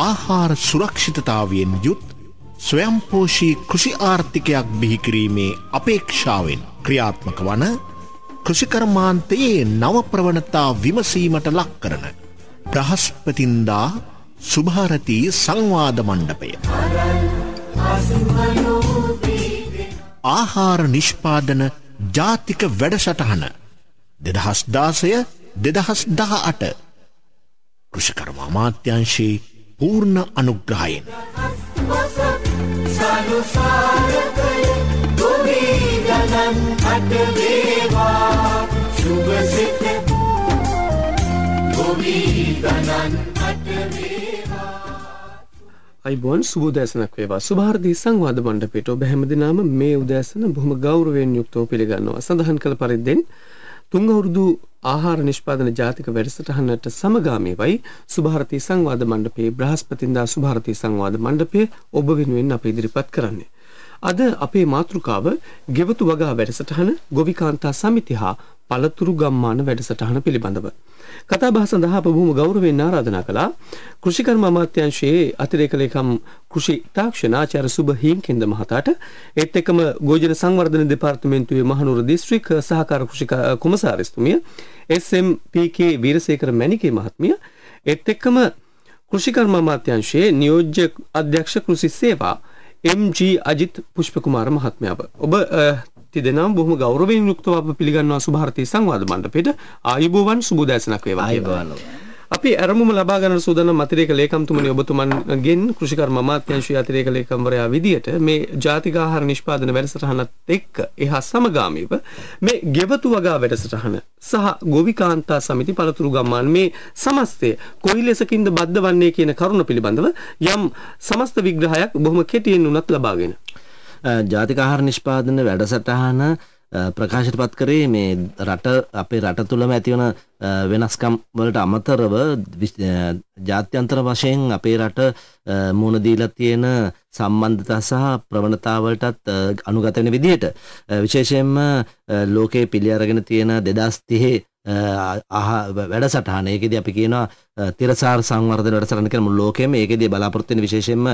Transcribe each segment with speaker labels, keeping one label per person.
Speaker 1: ආහාර සුරක්ෂිතතාවයෙන් යුත් ස්වයම්පෝෂී කෘෂි ආර්ථිකයක් බිහිකිරීමේ අපේක්ෂාවෙන් ක්‍රියාත්මක වන කෘෂිකර්මාන්තයේ නවප්‍රවණතා විමසීමට ලක් කරන ප්‍රහස්පතින්දා සුභාරතී සංවාද මණ්ඩපය. ආහාර නිෂ්පාදන ජාතික වැඩසටහන දෙදහස් දාසය දෙදහස් දහ අට කෘෂිකර්ම අමාත්‍යංශයේ පූර්ණ අනුග්‍රහයෙන්. සුභසිත ගොවිදනන් අටවේවා
Speaker 2: අයිබෝන් සුබෝදෑසනක් වේවා සුභාර්ධී සංවාධ මණ්ඩපිට ඔබ හැමදිනාම මේ උදෑසන බොහොම ගෞරවයෙන් යුක්තව පිළිගන්නවා සඳහන් කළ පරිද්දෙන් තුංගවුරුදු ආහාර නිෂ්පාදන ජාතික වැඩසටහනට සමගාමීවයි සුභාරතී සංවාද මණ්ඩපයේ බ්‍රහස්පතින්දා සුභාරතී සංවාද මණ්ඩපය ඔබ වෙනුවෙන් අප ඉදිරිපත් කරන්නේ. අද අපේ මාතෘකාව ගෙවතු වගා වැඩසටහන ගොවිකාන්තා සමිති හා පළතුරු ගම්මාන වැඩසටහන පිළිබඳව. කතාබහ සඳහා අප බොහොම ගෞරවයෙන් ආරාධනා කළා කෘෂිකර්ම අමාත්‍යාංශයේ අතිරේක ලේකම් කෘෂි තාක්ෂණ ආචාර්ය සුබ හින්කෙන්ද මහතාට ඒත් එක්කම ගෝජන සංවර්ධන දෙපාර්තමේන්තුවේ මහනුවර දිස්ත්‍රික් සහකාර කෘෂි කොමසාරිස්තුමිය SMPK වීරසේකර මැණිකේ මහත්මිය ඒත් එක්කම කෘෂිකර්ම අමාත්‍යාංශයේ නියෝජ්‍ය අධ්‍යක්ෂ කෘෂි සේවා MG අජිත් පුෂ්පකුමාර මහත්මයාව ඔබ තිදෙනම් බොහොම ගෞරවයෙන් යුක්තව අප පිළිගන්නවා සුභාර්ථී සංවාද මණ්ඩපයට ආයුබෝවන් සුබ දැසනක් වේවා ආයුබෝවන් අපි අරමුම ලබා ගන්න සූදානම් අතිරේක ලේකම්තුමනි ඔබතුමන්ගෙන් කෘෂිකර්ම අමාත්‍යාංශයේ අතිරේක ලේකම්වරයා විදියට මේ ජාතික ආහාර නිෂ්පාදන වැඩසටහනත් එක්ක එහා සමගාමීව මේ ගෙවතු වගා වැඩසටහන සහ ගොවිකාන්තා සමිති පළතුරු ගම්මාන මේ සමස්තය කොයි ලෙසකින්ද බද්ධ වන්නේ කියන කරුණ පිළිබඳව යම් සමස්ත විග්‍රහයක් බොහොම කෙටියෙන් උනත් ලබාගෙන
Speaker 3: ජාතික ආහාර නිෂ්පාදන වැඩසටහන ප්‍රකාශයට පත් කරේ මේ රට අපේ රට තුළම ඇතිවන වෙනස්කම් වලට අමතරව ජාත්‍යන්තර වශයෙන් අපේ රට මුණ දීලා තියෙන සම්බන්ධතා සහ ප්‍රවණතාවලටත් අනුගත වෙන විදිහට විශේෂයෙන්ම ලෝකයේ පිළි අරගෙන තියෙන 2030 වැඩසටහන ඒකෙදී අපි කියනවා තිරසාර සංවර්ධන වැඩසටහන කියලා මුළු ලෝකෙම ඒකෙදී බලාපොරොත්තු වෙන විශේෂයෙන්ම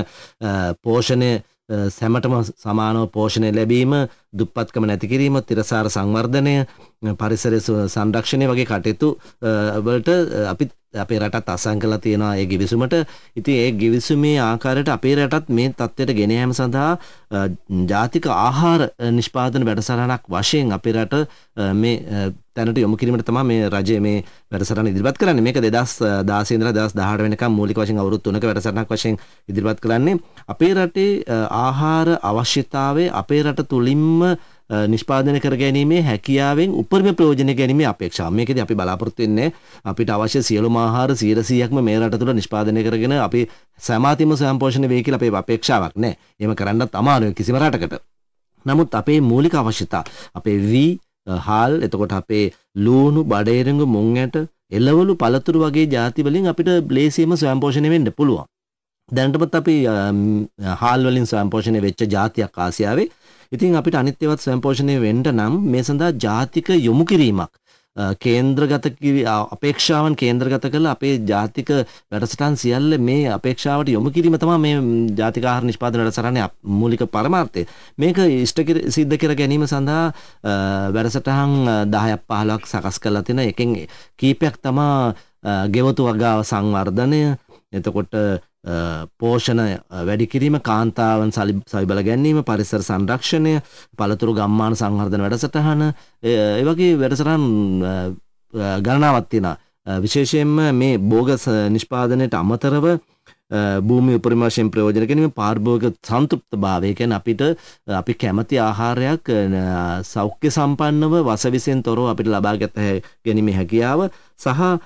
Speaker 3: පෝෂණය සැමටම සමානව පෝෂණය ලැබීම දුප්පත්කම නැතිකිරීම තිරසාර සංවර්ධනය පරිසර සංරක්ෂණය වගේ කටයුතු වලට අපි අපේ රටත් අසං කළා තියෙනවා ඒ ගිවිසුමට. ඉතින් ඒ ගිවිසුමේ ආකාරයට අපේ රටත් මේ தත්ත්වයට ගෙන යාම සඳහා ජාතික ආහාර නිෂ්පාදන වැඩසටහනක් වශයෙන් අපේ රට මේ තැනට යොමු කිරීමට තමයි මේ රජය මේ වැඩසටහන ඉදිරිපත් කරන්නේ. මේක 2016 ඉඳලා 2018 වෙනකම් මූලික වශයෙන් අවුරුදු 3ක වැඩසටහනක් වශයෙන් ඉදිරිපත් කරන්නේ. අපේ රටේ ආහාර අවශ්‍යතාවය අපේ රට තුලින්ම නිෂ්පාදනය කර ගැනීමේ හැකියාවෙන් උපරිම ප්‍රයෝජනය ගැනීම අපේක්ෂා. මේකදී අපි බලාපොරොත්තු වෙන්නේ අපිට අවශ්‍ය සියලුම ආහාර 100%ක්ම මේ රට තුළ නිෂ්පාදනය කරගෙන අපි සමාතිම සම්පෝෂණ වෙයි කියලා අපේ අපේක්ෂාවක් නැහැ. එහෙම කරන්නත් අමාරුයි කිසිම රටකට. නමුත් අපේ මූලික අවශ්‍යතා අපේ වී හාල් එතකොට අපේ ලූණු බඩේරඟු මුං ඇට එළවලු පළතුරු වගේ ಜಾතිවලින් අපිට බ්ලේසියම ස්වයංපෝෂණය වෙන්න පුළුවන්. දැනටමත් අපි හාල් වලින් ස්වයංපෝෂණය වෙච්ච జాතියක් ආසියාවේ ඉතින් අපිට අනිත් ඒවාත් සම්පෝෂණය වෙන්න නම් මේ සඳහා ජාතික යොමු කිරීමක් කේන්ද්‍රගත අපේක්ෂාවන් කේන්ද්‍රගත කළ අපේ ජාතික වැඩසටන් සියල්ල මේ අපේක්ෂාවට යොමු කිරීම තමයි මේ ජාතික ආහාර නිෂ්පාදන වැඩසටහනේ මූලික පරමාර්ථය. මේක ඉෂ්ට සිද්ධ කර ගැනීම සඳහා වැඩසටහන් 10ක් 15ක් සකස් කරලා තියෙන එකෙන් කීපයක් තමයි ගෙවතු වගාව සංවර්ධනය එතකොට පෝෂණ වැඩිකිරීම කාන්තාවන් සවිබල ගැන්නීම පරිසර සංරක්ෂණය පළතුරු ගම්මාන සංහර්ධන වැඩසටහන ඒවගේ වැඩසටන් ගණනාවත්තින විශේෂයෙන්ම මේ බෝග නිෂ්පාදනයට අමතරව භූමි උපරිමශයෙන් ප්‍රයෝජන ගැනීම පාර්භෝග සන්තෘප්ත භාවයකැන් අපිට අපි කැමති ආහාරයක් සෞඛ්‍ය සම්පන්නව වසවිසෙන් තොරෝ අපිට ලබා ගැත ගැනීම හැකියාව සහ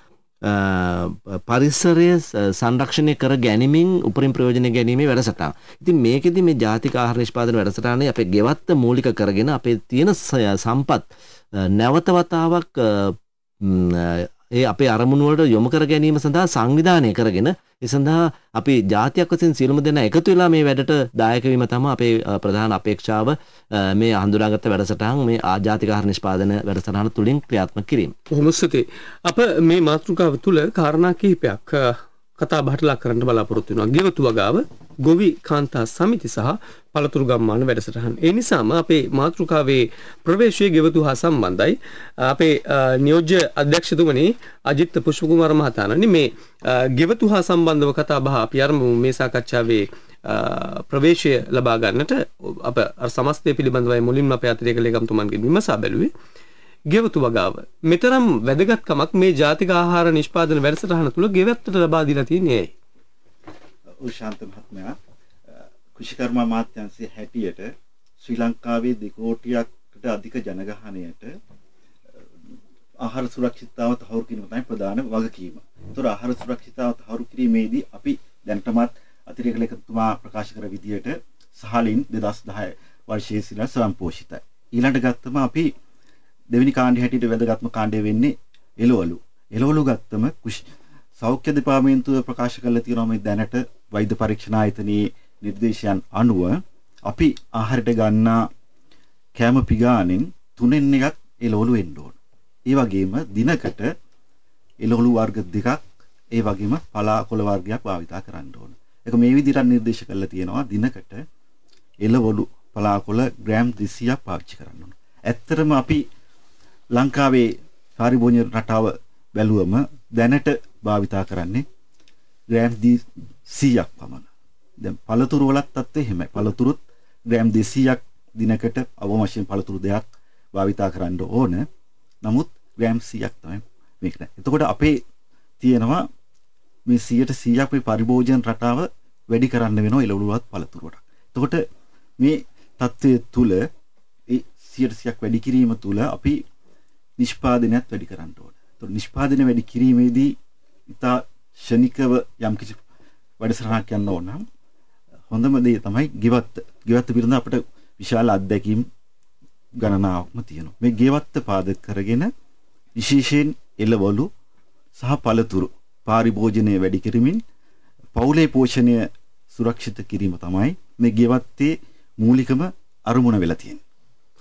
Speaker 3: පරිස්සරය සංරක්ෂණය කර ගැනීමින් උපරින් ප්‍රයෝජනය ගැනීමේ වැඩසටා. ඉතින් මේකෙදි මේ ජාතික ආහාරේෂ්පාදන වැඩසටානේ අපේ ගෙවත්ත මූලික කරගෙන අපේ තියෙන සම්පත් නැවත වතාවක් ඒ අපේ අරමුණුවට යොමු කර ගැනීම සඳහා සංවිධානය කරගෙන ඒ සඳහා අපි ජාතියක් වශයෙන් සියලුම දෙනා එකතු වෙලා මේ වැඩට දායක වීම තමයි අපේ ප්‍රධාන අපේක්ෂාව මේ හඳුනාගත්ත වැඩසටහන් මේ ආජාතිකාර නිෂ්පාදන වැඩසටහන
Speaker 2: තුලින් ක්‍රියාත්මක කිරීම. කොහොමද අප මේ මාතෘකාව තුළ කාරණා කිහිපයක් කතා බහට ලක් කරන්න බලාපොරොත්තු වෙනවා. ගෙවතු වගාව ගොවි කාන්තා සමිති සහ පළතුරු ගම්මාන වැඩසටහන්. ඒ නිසාම අපේ මාතෘකාවේ ප්‍රවේශයේ ගෙවතු හා සම්බන්ධයි. අපේ නියෝජ්‍ය අධ්‍යක්ෂතුමනි අජිත් පුෂ්පකුමාර මහතානනි මේ ගෙවතු හා සම්බන්ධව කතා බහ අපි අරමු මේ සාකච්ඡාවේ ප්‍රවේශය ලබා ගන්නට අප සමස්තය පිළිබඳවයි මුලින්ම අපේ අතිරේක ලේකම්තුමන්ගෙන් විමසා බැලුවේ. ගෙවතු වගාව. මෙතරම් වැදගත්කමක් මේ ජාතික ආහාර නිෂ්පාදන වැඩසටහන තුළ ගෙවැත්තට ලබා දීලා තියෙන්නේ ඇයි?
Speaker 1: උෂාන්ත මහත්මයා කෘෂිකර්ම අමාත්‍යාංශයේ හැටියට ශ්‍රී ලංකාවේ දෙකෝටියකට අධික ජනගහනයට ආහාර සුරක්ෂිතතාව තහවුරු කිරීම තමයි ප්‍රධාන වගකීම. ඒතර ආහාර සුරක්ෂිතතාව තහවුරු කිරීමේදී අපි දැනටමත් අතිරේක ලේකතුමා ප්‍රකාශ කර විදිහට සහලින් 2010 වර්ෂයේ සිට සම්පෝෂිතයි. ඊළඟට ගත්තම අපි දෙවෙනි කාණ්ඩය හැටියට වැදගත්ම කාණ්ඩය වෙන්නේ එළවලු. එළවලු ගත්තම සෞඛ්‍ය දෙපාර්තමේන්තුව ප්‍රකාශ කරලා තියෙනවා මේ දැනට වෛද්‍ය පරීක්ෂණ ආයතනයේ නිර්දේශයන් අනුව අපි ආහාරයට ගන්නා කෑම පිගානෙන් තුනෙන් එකක් එළවලු වෙන්න ඕන. ඒ වගේම දිනකට එළවලු වර්ග දෙකක් ඒ වගේම පලාකොළ වර්ගයක් භාවිතා කරන්න ඕන. ඒක මේ විදිහට නිර්දේශ කරලා තියෙනවා දිනකට එළවලු පලාකොළ ග්‍රෑම් 200ක් පාවිච්චි කරන්න ඕන. ඇත්තටම අපි ලංකාවේ කාර්යභෝජන රටාව බැලුවම දැනට භාවිතා කරන්නේ ග්‍රෑම් 200ක් පමණ. දැන් පළතුරු වලත් තත්ත්වය එහෙමයි. පළතුරුත් ග්‍රෑම් 200ක් දිනකට අවම වශයෙන් පළතුරු දෙකක් භාවිතා කරන්න ඕන. නමුත් ග්‍රෑම් 100ක් තමයි මේක. එතකොට අපේ තියෙනවා මේ 100ට 100ක් මේ පරිභෝජන රටාව වැඩි කරන්න වෙනවා එළවලුවත් පළතුරුවට. එතකොට මේ தත්ත්වය තුල ඒ 100ට 100ක් වැඩි කිරීම තුල අපි නිෂ්පාදනයත් වැඩි කරන්න ඕන. ඒතකොට නිෂ්පාදනය වැඩි කිරීමේදී ඉතා ෂණිකව යම්කිසි වැඩසටහනක් යන්න ඕන නම් හොඳම දේ තමයි ගෙවත්ත. ගෙවත්ත පිළිබඳ අපිට විශාල අත්දැකීම් ගණනාවක්ම තියෙනවා. මේ ගෙවත්ත පාදක කරගෙන විශේෂයෙන් එළවලු සහ පළතුරු පාරිභෝජනය වැඩි කිරීමෙන් පවුලේ පෝෂණය සුරක්ෂිත කිරීම තමයි මේ ගෙවත්තේ මූලිකම අරමුණ වෙලා තියෙන්නේ.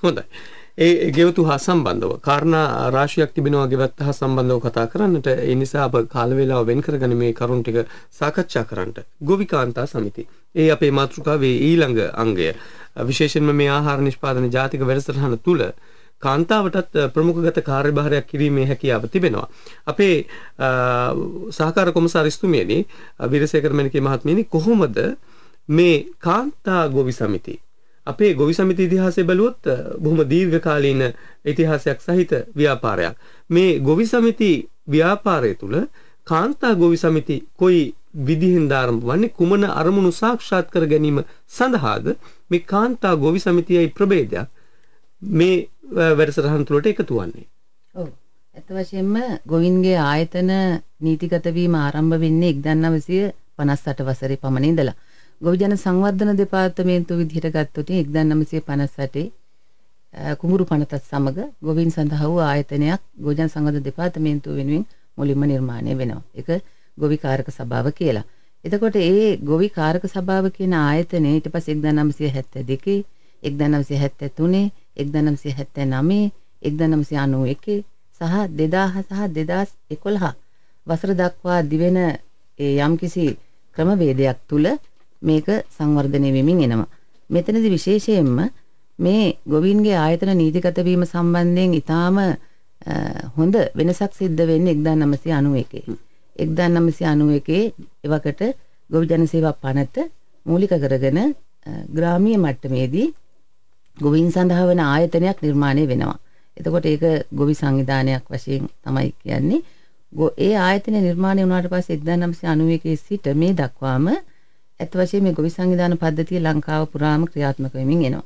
Speaker 1: හොඳයි. ඒ ගෙවතු හා සම්බන්ධව කාරණා
Speaker 2: රාශියක් තිබෙනවා ගෙවත් හා සම්බන්ධව කතා කරන්නට ඒ නිසා අප කාල වේලාව වෙන් කරගෙන මේ කරුණු ටික සාකච්ඡා කරන්නට ගොවිකාන්තා සමිති ඒ අපේ මාතෘකාවේ ඊළඟ අංගය විශේෂයෙන්ම මේ ආහාර නිෂ්පාදන ජාතික වැඩසටහන තුළ කාන්තාවටත් ප්‍රමුඛගත කාර්යභාරයක් කිරීමේ හැකියාව තිබෙනවා. අපේ සහකාර කොමසාරිස්තුමියනි විරසේකර මෙනිකේ මහත්මියනි කොහොමද මේ කාන්තා ගොවි සමිතිය අපේ ගොවි සමිති ඉතිහාසය බැලුවොත් බොහොම දීර්ඝකාලීන ඉතිහාසයක් සහිත ව්‍යාපාරයක්. මේ ගොවි සමිති ව්‍යාපාරය තුළ කාන්තා ගොවි සමිති කොයි විදිහෙන් ධාරම්භ වන්නේ කුමන අරමුණු සාක්ෂාත් කර ගැනීම සඳහාද මේ කාන්තා ගොවි සමිතියයි ප්‍රභේදයක් මේ වැඩසටහන් තුළට එකතු වන්නේ.
Speaker 4: ඔව්. ඇත්ත වශයෙන්ම ගොවින්ගේ ආයතන නීතිගත වීම ආරම්භ වෙන්නේ 1958 වසරේ පමණ ඉඳලා. ගොවිජන සංවර්ධන දෙපාර්තමේන්තුව විදිහට ගත්තොත් 1958 කුඹුරු පනතත් සමග ගොවීන් සඳහා වූ ආයතනයක් ගොවිජන සංවර්ධන දෙපාර්තමේන්තුව වෙනුවෙන් මුලින්ම නිර්මාණය වෙනවා. ඒක ගොවි කාරක සභාව කියලා. එතකොට ඒ ගොවි කාරක සභාව කියන ආයතනය ඊට පස්සේ 1972 1973 1979 1991 සහ 2000 සහ 2011 වසර දක්වා දිවෙන යම්කිසි ක්‍රමවේදයක් තුල මේක සංවර්ධනය වෙමින් එනවා. මෙතනදි විශේෂයෙන්ම මේ ගොවීන්ගේ ආයතන නීතිගත වීම සම්බන්ධයෙන් ඊටාම හොඳ වෙනසක් සිද්ධ වෙන්නේ 1991. 1991 එවකට ගොවි ජනසේවා පනත මූලික කරගෙන ග්‍රාමීය මට්ටමේදී ගොවීන් සඳහා වන ආයතනයක් නිර්මාණය වෙනවා. එතකොට ඒක ගොවි සංවිධානයක් වශයෙන් තමයි කියන්නේ. ඒ ආයතනය නිර්මාණය වුණාට පස්සේ 1991 සිට මේ දක්වාම ඇත්ත වශයෙන් මේ ගොවි සංවිධාන පද්ධතිය ලංකාව පුරාම ක්‍රියාත්මක වෙමින් එනවා.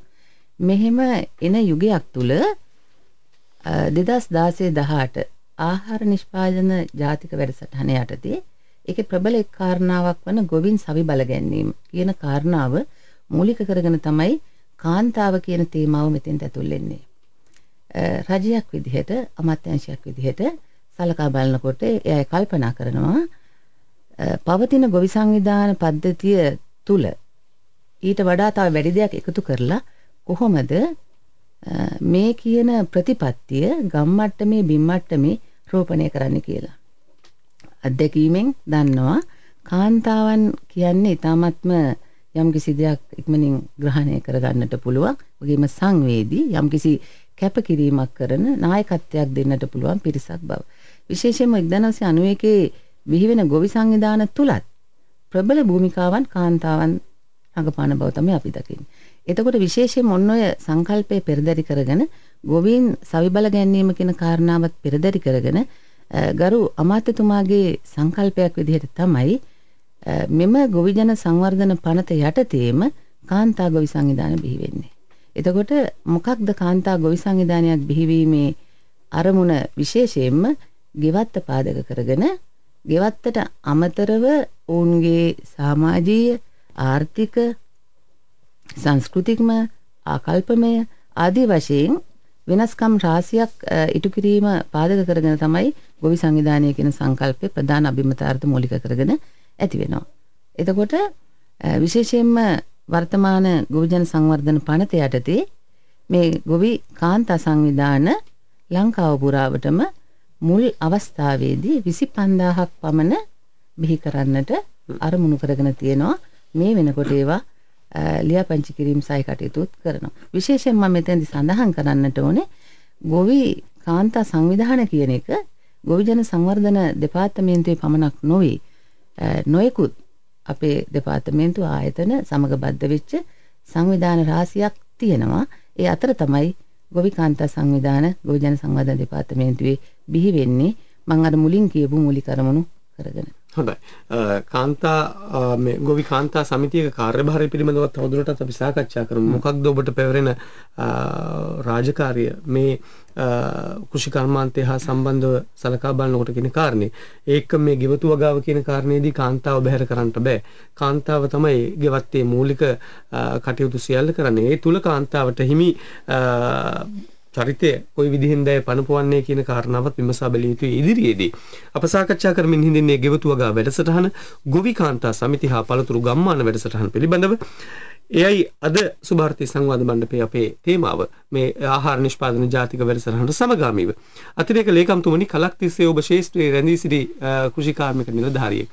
Speaker 4: මෙහෙම එන යුගයක් තුල 2016 18 ආහාර නිෂ්පාදන ජාතික වැඩසටහන යටතේ ඒකේ ප්‍රබල එක් කාරණාවක් වන ගොවින් සවි බල ගැනීම කියන කාරණාව මූලික කරගෙන තමයි කාන්තාව කියන තේමාව මෙතෙන්ට ඇතුල් වෙන්නේ. රජයක් විදිහට අමාත්‍යංශයක් විදිහට සලකා බලනකොට එයා කල්පනා කරනවා පවතින ගොවි සංවිධාන පද්ධතිය තුල ඊට වඩා තව වැඩි දෙයක් එකතු කරලා කොහොමද මේ කියන ප්‍රතිපත්තිය ගම් මට්ටමේ බිම් මට්ටමේ රෝපණය කරන්න කියලා. අත්දැකීමෙන් දන්නවා කාන්තාවන් කියන්නේ ඊ타මත්ම යම්කිසි දෙයක් ඉක්මනින් ග්‍රහණය කරගන්නට පුළුවන්. වගේම සංවේදී යම්කිසි කැපකිරීමක් කරන නායකත්වයක් දෙන්නට පුළුවන් පිරිසක් බව. විශේෂයෙන්ම 1991 බිහිවෙන ගොවි සංවිධාන තුලත් ප්‍රබල භූමිකාවන් කාන්තාවන් රඟපාන බව තමයි අපි දකින්නේ. එතකොට විශේෂයෙන් ඔන්න ඔය සංකල්පය පෙරදරි කරගෙන ගොවීන් සවිබල ගැනීම කියන කාරණාවත් පෙරදරි කරගෙන ගරු අමාත්‍යතුමාගේ සංකල්පයක් විදිහට තමයි මෙම ගොවිජන සංවර්ධන පනත යටතේම කාන්තා ගොවි සංවිධාන බිහි වෙන්නේ. එතකොට මොකක්ද කාන්තා ගොවි සංවිධානයක් බිහිවීමේ අරමුණ විශේෂයෙන්ම ගෙවත්ත පාදක කරගෙන ගෙවත්තට අමතරව ඔවුන්ගේ සාමාජීය ආර්ථික සංස්කෘතිකම ආකල්පමය ආදී වශයෙන් වෙනස්කම් රාශියක් ඉටු කිරීම පාදක කරගෙන තමයි ගොවි සංවිධානය කියන සංකල්පය ප්‍රධාන අභිමතාර්ථ මූලික කරගෙන ඇති වෙනවා. එතකොට විශේෂයෙන්ම වර්තමාන ගොවිජන සංවර්ධන පනත යටතේ මේ ගොවි කාන්තා සංවිධාන ලංකාව පුරාවටම මුල් අවස්ථාවේදී විසි පන්දාහක් පමණ බිහි කරන්නට අරමුණු කරගෙන තියෙනවා මේ වෙනකොට ඒවා ලියාපංචි කිරීම් සයි කටයුතුත් කරනවා. විශේෂයෙන්ම මෙතැදි සඳහන් කරන්නට ඕනේ ගොවි කාන්තා සංවිධාන කියන එක ගොවිජන සංවර්ධන දෙපාර්තමේන්තුවේ පමණක් නොවේ. නොයෙකුත් අපේ දෙපාර්තමේන්තු ආයතන සමග බද්ධ වෙච්ච සංවිධාන රාශියක් තියෙනවා. ඒ අතර තමයි ගොවි කාන්තා සංවිධාන ගොවිජන සංවර්ධන දෙපාර්තමේන්තුවේ බිහි වෙන්නේ මං අර මුලින් කියපු මූලික අරමුණු කරගෙන.
Speaker 2: හොඳයි. කාන්තා මේ ගොවි කාන්තා සමිතියක කාර්යභාරය පිළිබඳව තවදුරටත් අපි සාකච්ඡා කරමු. මොකක්ද ඔබට පැවරෙන රාජකාරිය මේ කෘෂි කර්මාන්තය හා සම්බන්ධව සලකා බලනකොට කියන කාරණේ. ඒක මේ ගෙවතු වගාව කියන කාරණේදී කාන්තාව බැහැර කරන්නට බෑ. කාන්තාව තමයි ගෙවත්තේ මූලික කටයුතු සියල්ල කරන්නේ. ඒ තුල කාන්තාවට හිමි චරිතය කොයි විදිහෙන්ද පනපවන්නේ කියන කාරණාවත් විමසා බැලිය යුතුයි ඉදිරියේදී. අප සාකච්ඡා කරමින් හිඳින්නේ ගෙවතුවගා වැඩසටහන ගොවිකාන්තා සමිති හා පළතුරු ගම්මාන වැඩසටහන් පිළිබඳව. එයයි අද සුභාර්ථී සංවාද මණ්ඩපයේ අපේ තේමාව මේ ආහාර නිෂ්පාදන ජාතික වැඩසටහනට සමගාමීව. අතිරේක ලේකම්තුමනි කලක් තිස්සේ ඔබ ශේෂ්ත්‍රයේ රැඳී සිටි කෘෂිකාර්මික නිලධාරියෙක්.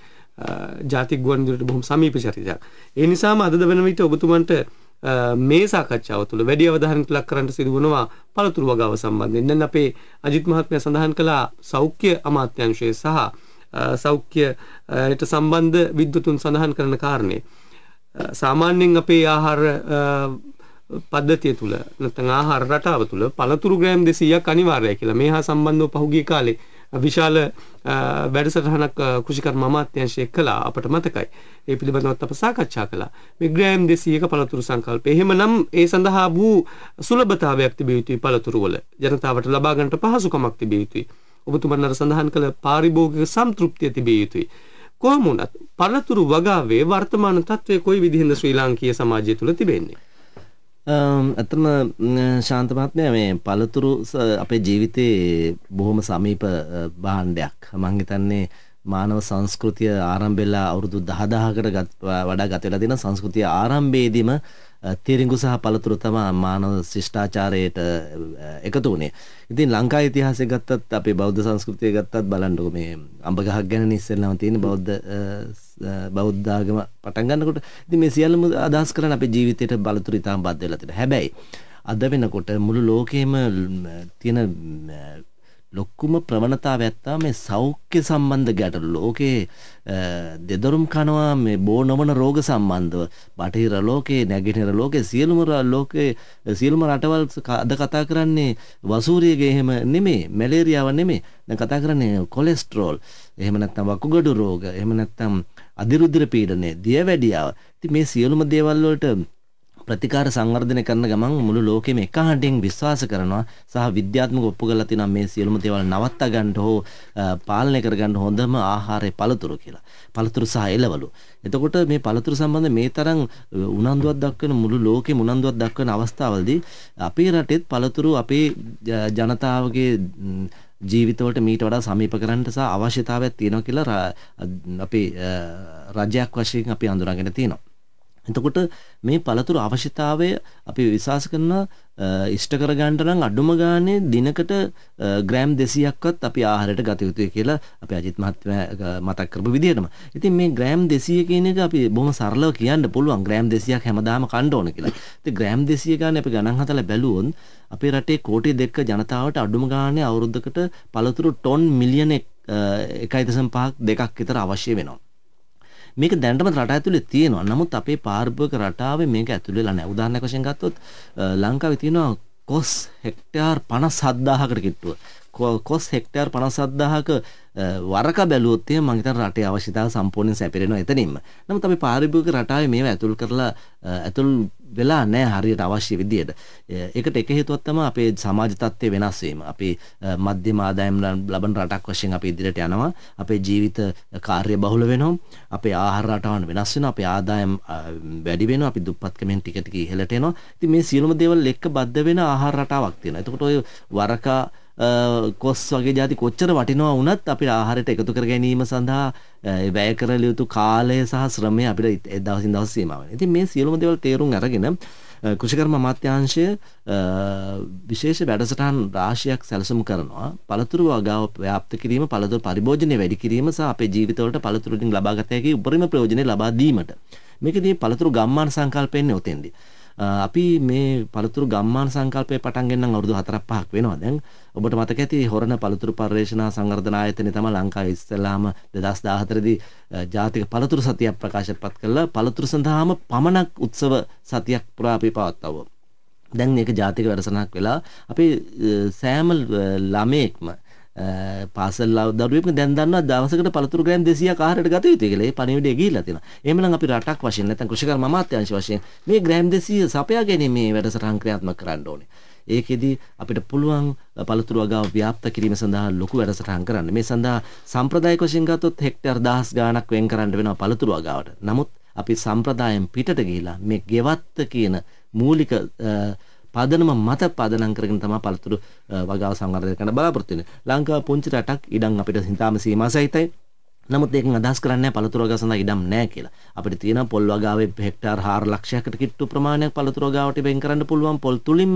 Speaker 2: ජාතික ගුවන්විදුලට බොහොම සමීප චරිතයක්. ඒ නිසාම අද දවන විට ඔබතුමන්ට මේ සාකච්ඡාව තුළ වැඩි අවධානයක් ලක් කරන්න සිදු වෙනවා පළතුරු වගාව සම්බන්ධයෙන්. දැන් අපේ අජිත් මහත්මයා සඳහන් කළා සෞඛ්‍ය අමාත්‍යාංශය සහ සෞඛ්‍යයට සම්බන්ධ විද්වතුන් සඳහන් කරන කාරණේ. සාමාන්‍යයෙන් අපේ ආහාර පද්ධතිය තුළ නැත්නම් ආහාර රටාව තුළ පළතුරු ග්‍රෑම් 200ක් අනිවාර්යයි කියලා. මේ හා සම්බන්ධව පහුගිය කාලේ විශාල වැඩසටහනක් කෘෂිකර්ම අමාත්‍යංශය කළා අපට මතකයි. ඒ පිළිබඳවත් අප සාකච්ඡා කළා. මේ ග්‍රෑම් 200ක පළතුරු සංකල්පය. එහෙමනම් ඒ සඳහා වූ සුලභතාවයක් තිබිය යුතුයි පළතුරු වල. ජනතාවට ලබා ගන්නට පහසුකමක් තිබිය යුතුයි. ඔබතුමන් අර සඳහන් කළ පාරිභෝගික සම්තෘප්තිය තිබිය යුතුයි. කොහොම වුණත් පළතුරු වගාවේ වර්තමාන තත්ත්වය කොයි විදිහින්ද ශ්‍රී ලාංකීය සමාජය තුළ තිබෙන්නේ?
Speaker 3: ඇත්තම ශාන්ත මහත්මයා මේ පළතුරු අපේ ජීවිතේ බොහොම සමීප භාණ්ඩයක්. මං හිතන්නේ මානව සංස්කෘතිය ආරම්භෙලා අවුරුදු 10000කට වඩා ගත වෙලා තියෙන සංස්කෘතිය ආරම්භයේදීම තිරිඟු සහ පළතුරු තමයි මානව ශිෂ්ටාචාරයට එකතු වුනේ. ඉතින් ලංකා ඉතිහාසය ගත්තත් අපේ බෞද්ධ සංස්කෘතිය ගත්තත් බලන්නකෝ මේ අඹ ගහක් ගැන ඉස්සෙල්ලාම තියෙන බෞද්ධ බෞද්ධාගම පටන් ගන්නකොට ඉතින් මේ සියල්ලම අදහස් කරන අපේ ජීවිතයට බලතුරු ඉතාම බද්ධ වෙලා තියෙනවා. හැබැයි අද වෙනකොට මුළු ලෝකෙම තියෙන ලොක්කුම ප්‍රවණතාවය ඇත්තා මේ සෞඛ්‍ය සම්බන්ධ ගැටලු ලෝකේ දෙදරුම් කනවා මේ බෝ නොවන රෝග සම්බන්ධව බටහිර ලෝකේ නැගෙනහිර ලෝකේ සියලුම ලෝකේ සියලුම රටවල් අද කතා කරන්නේ වසූරියගේ එහෙම නෙමෙයි මැලේරියාව නෙමෙයි දැන් කතා කරන්නේ කොලෙස්ටරෝල් එහෙම නැත්නම් වකුගඩු රෝග එහෙම නැත්නම් අධිරුධිර පීඩනය, දියවැඩියාව. ඉතින් මේ සියලුම දේවල් වලට ප්‍රතිකාර සංවර්ධනය කරන ගමන් මුළු ලෝකෙම එකහඬින් විශ්වාස කරනවා සහ විද්‍යාත්මක ඔප්පු කරලා තිනවා මේ සියලුම දේවල් නවත්තා ගන්න හෝ පාලනය කර ගන්න හොඳම ආහාරයේ පළතුරු කියලා. පළතුරු සහ එළවලු. එතකොට මේ පළතුරු සම්බන්ධ මේ තරම් උනන්දුවක් දක්වන මුළු ලෝකෙම උනන්දුවක් දක්වන අවස්ථාවවලදී අපේ රටෙත් පළතුරු අපේ ජනතාවගේ ජීවිතවලට මීට වඩා සමීප කරන්නට සහ අවශ්‍යතාවයක් තියෙනවා කියලා අපේ රජයක් වශයෙන් අපි අඳුරගෙන තියෙනවා එතකොට මේ පළතුරු අවශ්‍යතාවය අපි විශ්වාස කරනවා ඉෂ්ට කරගන්න නම් අඩුම ගානේ දිනකට ග්‍රෑම් 200ක්වත් අපි ආහාරයට ගත යුතුයි කියලා අපි අජිත් මහත්මයා මතක් කරපු විදිහටම. ඉතින් මේ ග්‍රෑම් 200 කියන එක අපි බොහොම සරලව කියන්න පුළුවන් ග්‍රෑම් 200ක් හැමදාම කන්න ඕන කියලා. ඉතින් ග්‍රෑම් 200 ගානේ අපි ගණන් හදලා බැලුවොත් අපේ රටේ කෝටි දෙක ජනතාවට අඩුම ගානේ අවුරුද්දකට පළතුරු ටොන් මිලියන 1.5ක් දෙකක් විතර අවශ්‍ය වෙනවා. මේක දැනටම රට ඇතුලේ තියෙනවා. නමුත් අපේ පාර්භවක රටාවේ මේක ඇතුළේ නැහැ. උදාහරණයක් වශයෙන් ගත්තොත් ලංකාවේ තියෙනවා කොස් හෙක්ටයාර් 57000කට කිට්ටුව. කොස් හෙක්ටයාර් 57000ක වරක බැලුවොත් එහෙනම් මම හිතන රටේ අවශ්‍යතාව සම්පූර්ණයෙන් සැපිරෙනවා එතනින්ම. නමුත් අපි පාරිභෝගික රටාවේ මේව ඇතුල් කරලා ඇතුල් වෙලා නැහැ හරියට අවශ්‍ය විදියට. ඒකට එක හේතුවක් තමයි අපේ සමාජ තත්ත්වය වෙනස් වීම. අපේ මධ්‍යම ආදායම් ලබන රටක් වශයෙන් අපි ඉදිරියට යනවා. අපේ ජීවිත කාර්ය බහුල වෙනවා. අපේ ආහාර රටාවන් වෙනස් වෙනවා. අපේ ආදායම් වැඩි වෙනවා. අපි දුප්පත්කමෙන් ටික ටික ඉහළට එනවා. ඉතින් මේ සියලුම දේවල් එක්ක බද්ධ වෙන ආහාර රටාවක් තියෙනවා. එතකොට ඔය වරකා කොස් වගේ જાති කොච්චර වටිනවා වුණත් අපිට ආහාරයට එකතු කර ගැනීම සඳහා වැය කරල යුතු කාලය සහ ශ්‍රමය අපිට දවසින් දවස සීමාව වෙනවා. ඉතින් මේ සියලුම දේවල් තේරුම් අරගෙන කෘෂිකර්ම අමාත්‍යාංශය විශේෂ වැඩසටහන් රාශියක් සැලසුම් කරනවා පළතුරු වගාව ව්‍යාප්ත කිරීම පළතුරු පරිභෝජනය වැඩි කිරීම සහ අපේ ජීවිතවලට පළතුරුකින් ලබාගත හැකි උපරිම ප්‍රයෝජනය ලබා දීමට මේකදී පළතුරු ගම්මාන සංකල්පෙන්නේ ඔතෙන්දී අපි මේ පළතුරු ගම්මාන සංකල්පය පටන් ගන්න අවුරුදු 4ක් 5ක් වෙනවා දැන් ඔබට මතක ඇති හොරණ පළතුරු පර්යේෂණ සංවර්ධන ආයතනයේ තමයි ලංකාවේ ඉස්සෙල්ලාම 2014 දී ජාතික පළතුරු සතියක් ප්‍රකාශපත් කළා පළතුරු සඳහාම පමණක් උත්සව සතියක් පුරා අපි පවත්වුවා දැන් ඒක ජාතික වැඩසටහනක් වෙලා අපේ සෑම ළමයෙක්ම පාසල් uh, දරුවෙක් දැන් දන්නවා දවසකට පළතුරු ග්‍රෑම් 200ක් ආහාරයට ගත යුතුයි කියලා. ඒ පණිවිඩය ගිහිල්ලා තියෙනවා. එහෙමනම් අපි රටක් වශයෙන් නැත්නම් කෘෂිකර්ම අමාත්‍යාංශ වශයෙන් මේ ග්‍රෑම් 200 සපයා ගැනීම මේ වැඩසටහන් ක්‍රියාත්මක කරන්න ඕනේ. ඒකෙදී අපිට පුළුවන් uh, පළතුරු වගාව ව්‍යාප්ත කිරීම සඳහා ලොකු වැඩසටහන් කරන්න. මේ සඳහා සම්ප්‍රදායික වශයෙන් ගත්තොත් හෙක්ටර් 1000 ගාණක් වෙන් කරන්න වෙනවා පළතුරු වගාවට. නමුත් අපි සම්ප්‍රදායෙන් පිටට ගිහිලා මේ ගෙවත්ත කියන මූලික uh, පදනම මත පදනම් කරගෙන තමයි පළතුරු වගාව සංවර්ධනය කරන්න බලාපොරොත්තු වෙන්නේ. ලංකාව පුංචි රටක් ඉඩම් අපිට හිතාම සීමා සහිතයි. නමුත් ඒකෙන් අදහස් කරන්නේ පළතුරු වගාව සඳහා ඉඩම් නැහැ කියලා. අපිට තියෙනවා පොල් වගාවේ හෙක්ටාර් 4 ලක්ෂයකට කිට්ටු ප්‍රමාණයක් පළතුරු වගාවට වෙන් කරන්න පුළුවන් පොල් තුලින්ම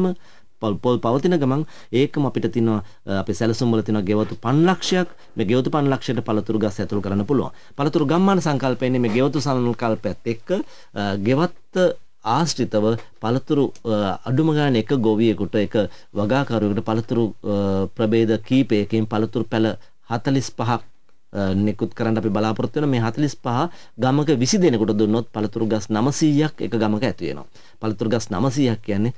Speaker 3: පොල් පවතින ගමන් ඒකම අපිට තියෙනවා අපේ සැලසුම් වල තියෙනවා ගෙවතු 5 ලක්ෂයක් මේ ගෙවතු 5 ලක්ෂයට පළතුරු ගස් ඇතුල් කරන්න පුළුවන්. පළතුරු ගම්මාන සංකල්පයන්නේ මේ ගෙවතු සංකල්පයත් එක්ක ගෙවත්ත ආශ්‍රිතව පළතුරු අඩුම ගානේ එක ගොවියෙකුට එක වගාකරුවෙකුට පළතුරු ප්‍රභේද කීපයකින් පළතුරු පැල 45ක් නිකුත් කරන්න අපි බලාපොරොත්තු වෙන මේ 45 ගමක 20 දෙනෙකුට දුන්නොත් පළතුරු ගස් 900ක් එක ගමක ඇති වෙනවා. පළතුරු ගස් 900ක් කියන්නේ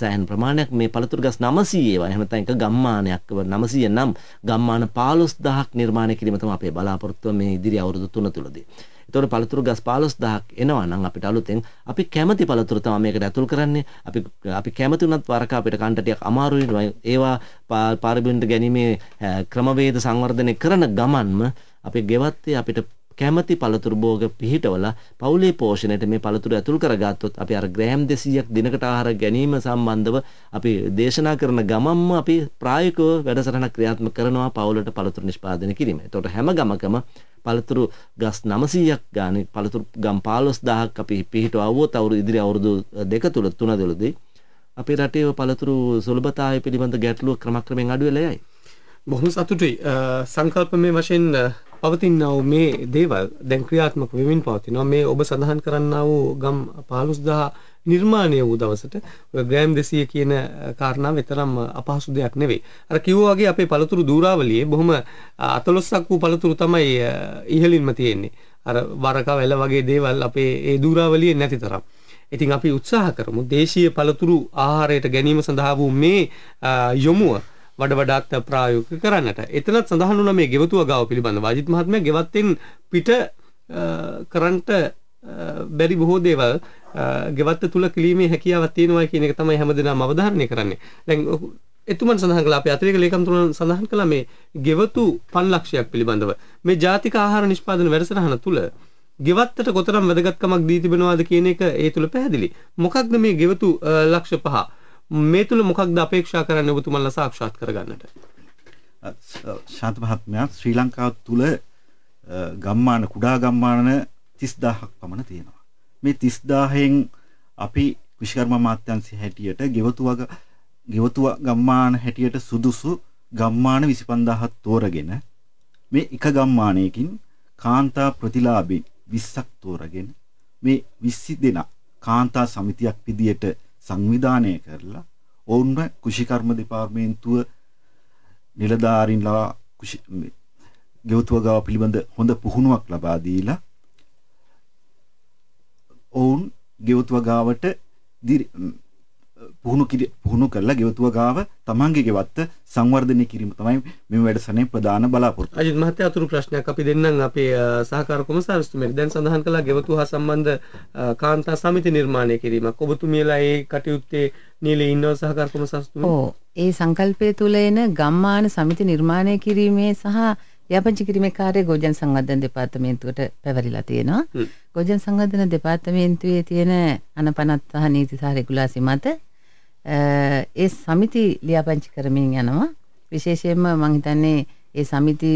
Speaker 3: සෑහෙන ප්‍රමාණයක් මේ පළතුරු ගස් 900 ඒවා. එහෙම නැත්නම් එක ගම්මානයක් 900 නම් ගම්මාන 15000ක් නිර්මාණය කිරීම තමයි අපේ බලාපොරොත්තුව මේ ඉදිරි අවුරුදු 3 තුලදී. ඒතකොට පළතුරු ගස් 15000ක් එනවා නම් අපිට අලුතෙන් අපි කැමති පළතුරු තමයි මේකට ඇතුල් කරන්නේ. අපි අපි කැමති වුණත් වරක අපිට කන්න ටිකක් අමාරුයි. ඒවා පාරිභෝගික ගැනීමේ ක්‍රමවේද සංවර්ධනය කරන ගමන්ම අපේ ගෙවත්තේ අපිට කැමැති පළතුරු භෝග පිහිටවලා පවුලේ පෝෂණයට මේ පළතුරු ඇතුල් කරගත්තොත් අපි අර ග්‍රෑම් 200ක් දිනකට ආහාර ගැනීම සම්බන්ධව අපි දේශනා කරන ගමන්ම අපි ප්‍රායෝගිකව වැඩසටහන ක්‍රියාත්මක කරනවා පවුලට පළතුරු නිෂ්පාදනය කිරීම. එතකොට හැම ගමකම පළතුරු ගස් 900ක් ගානේ පළතුරු ගම් 15000ක් අපි පිහිටවවුවොත් අවුරුදු ඉදිරි අවුරුදු දෙක තුල තුන තුලදී අපේ රටේ පළතුරු සුලභතාවය පිළිබඳ ගැටලුව ක්‍රමක්‍රමෙන් අඩු වෙලා යයි. බොහොම
Speaker 2: සතුටුයි. සංකල්පමය වශයෙන් පවතිනා වූ මේ දේවල් දැන් ක්‍රියාත්මක වෙමින් පවතිනවා. මේ ඔබ සඳහන් කරන්නා වූ ගම් 15000 නිර්මාණය වූ දවසට ග්‍රෑම් 200 කියන කාරණාව විතරම් අපහසු දෙයක් නෙවෙයි. අර කිව්වා වගේ අපේ පළතුරු දූරාවලියේ බොහොම අතලොස්සක් වූ පළතුරු තමයි ඉහළින්ම තියෙන්නේ. අර වරක වැල වගේ දේවල් අපේ ඒ දූරාවලියේ නැති තරම්. ඉතින් අපි උත්සාහ කරමු දේශීය පළතුරු ආහාරයට ගැනීම සඳහා වූ මේ යොමුව වඩ වඩාත් ප්‍රායෝගික කරන්නට. එතනත් සඳහන් වුණා මේ ගෙවතු වගාව පිළිබඳව අජිත් මහත්මයා ගෙවත්තෙන් පිට කරන්ට බැරි බොහෝ දේවල් ගෙවත්ත තුල කිලීමේ හැකියාවක් තියෙනවා කියන එක තමයි හැමදෙනාම අවධාරණය කරන්නේ. දැන් එතුමන් සඳහන් කළා අපේ අතිරේක ලේකම් තුමන් සඳහන් කළා මේ ගෙවතු පන්ලක්ෂයක් පිළිබඳව මේ ජාතික ආහාර නිෂ්පාදන වැඩසටහන තුල ගෙවත්තට කොතරම් වැදගත්කමක් දී තිබෙනවාද කියන එක ඒ තුල පැහැදිලි. මොකක්ද මේ ගෙවතු ලක්ෂ 5? මේ තුල මොකක්ද අපේක්ෂා කරන්නේ ඔබතුමන්ලා සාක්ෂාත් කරගන්නට?
Speaker 1: ශාන්ත මහත්මයා ශ්‍රී ලංකාව තුල ගම්මාන කුඩා ගම්මාන 30000ක් පමණ තියෙනවා. මේ 30000න් අපි විශ්කර්ම මාත්‍යංශ හැටියට ගෙවතුවග ගෙවතුව ගම්මාන හැටියට සුදුසු ගම්මාන 25000ක් තෝරගෙන මේ එක ගම්මානයකින් කාන්තා ප්‍රතිලාභී 20ක් තෝරගෙන මේ 20 දෙනා කාන්තා සමිතියක් විදියට සංවිධානය කරලා ඔවුන්ව කුෂිකර්ම දෙපාර්තමේන්තුව නිලධාරීන්ලා ගෙවතුව ගාව පිළිබඳ හොඳ පුහුණුවක් ලබා දීලා ඔවුන් ගෙවතුව ගාවට පුහුණු පුහුණු කරලා ගෙවතුව ගාව තමන්ගේ ගෙවත්ත සංවර්ධනය කිරීම තමයි මේ වැඩසටහනේ ප්‍රධාන බලාපොරොත්තුව.
Speaker 2: අජිත් මහත්තයා අතුරු ප්‍රශ්නයක් අපි දෙන්නම් අපේ සහකාර කොමසාරිස්තුමෙක් දැන් සඳහන් කළා ගෙවතු හා සම්බන්ධ කාන්තා සමිති නිර්මාණය කිරීමක්. ඔබතුමියලා ඒ කටයුත්තේ නිලේ ඉන්නව සහකාර කොමසාරිස්තුමෝ. ඔව්.
Speaker 4: ඒ සංකල්පය තුල එන ගම්මාන සමිති නිර්මාණය කිරීමේ සහ ව්‍යාපංචි කිරීමේ කාර්යය ගොජන් සංවර්ධන දෙපාර්තමේන්තුවට පැවරිලා තියෙනවා. ගොජන් සංවර්ධන දෙපාර්තමේන්තුවේ තියෙන අනපනත්හ නීති සහ රෙගුලාසි මත ඒ සමිති ලියාපංචි කරමින් යනවා විශේෂයෙන්ම මං හිතන්නේ ඒ සමිති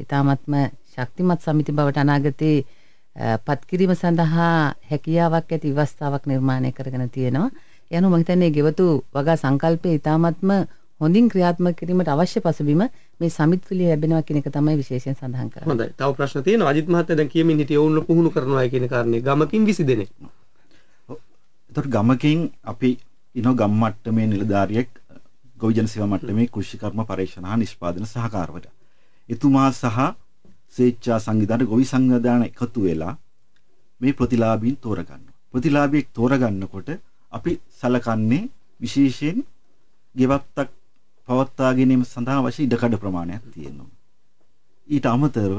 Speaker 4: ඊ타මත්ම ශක්තිමත් සමිති බවට අනාගතේ පත්කිරීම සඳහා හැකියාවක් ඇති විවස්ථාවක් නිර්මාණය කරගෙන තියෙනවා. යනු මං හිතන්නේ ගෙවතු වගා සංකල්පය ඊ타මත්ම හොඳින් ක්‍රියාත්මක කිරීමට අවශ්‍ය පසුබිම මේ සමිත්විලිය ලැබෙනවා කියන එක තමයි විශේෂයෙන් සඳහන් කරන්නේ.
Speaker 2: හොඳයි. තව ප්‍රශ්න තියෙනවා. අජිත් මහත්තයා දැන් කියමින් හිටියේ ඔවුන් පුහුණු කරනවා කියන කාරණේ ගමකින් 20 දෙනෙක්.
Speaker 1: එතකොට ගමකින් අපි ඉනෝ ගම් මට්ටමේ නිලධාරියෙක් ගොවිජන සේවා මට්ටමේ කෘෂිකර්ම පරීක්ෂණ හා නිෂ්පාදන සහකාරවට. එතුමා සහ සේච්ඡා සංවිධාන ගොවි සංවිධාන එකතු වෙලා මේ ප්‍රතිලාභීන් තෝරගන්නවා. ප්‍රතිලාභියෙක් තෝරගන්නකොට අපි සලකන්නේ විශේෂයෙන් ගෙවත්තක් පවත්වා ගැනීම සඳහා අවශ්‍ය ඉඩකඩ ප්‍රමාණයක් තියෙනවා. ඊට අමතරව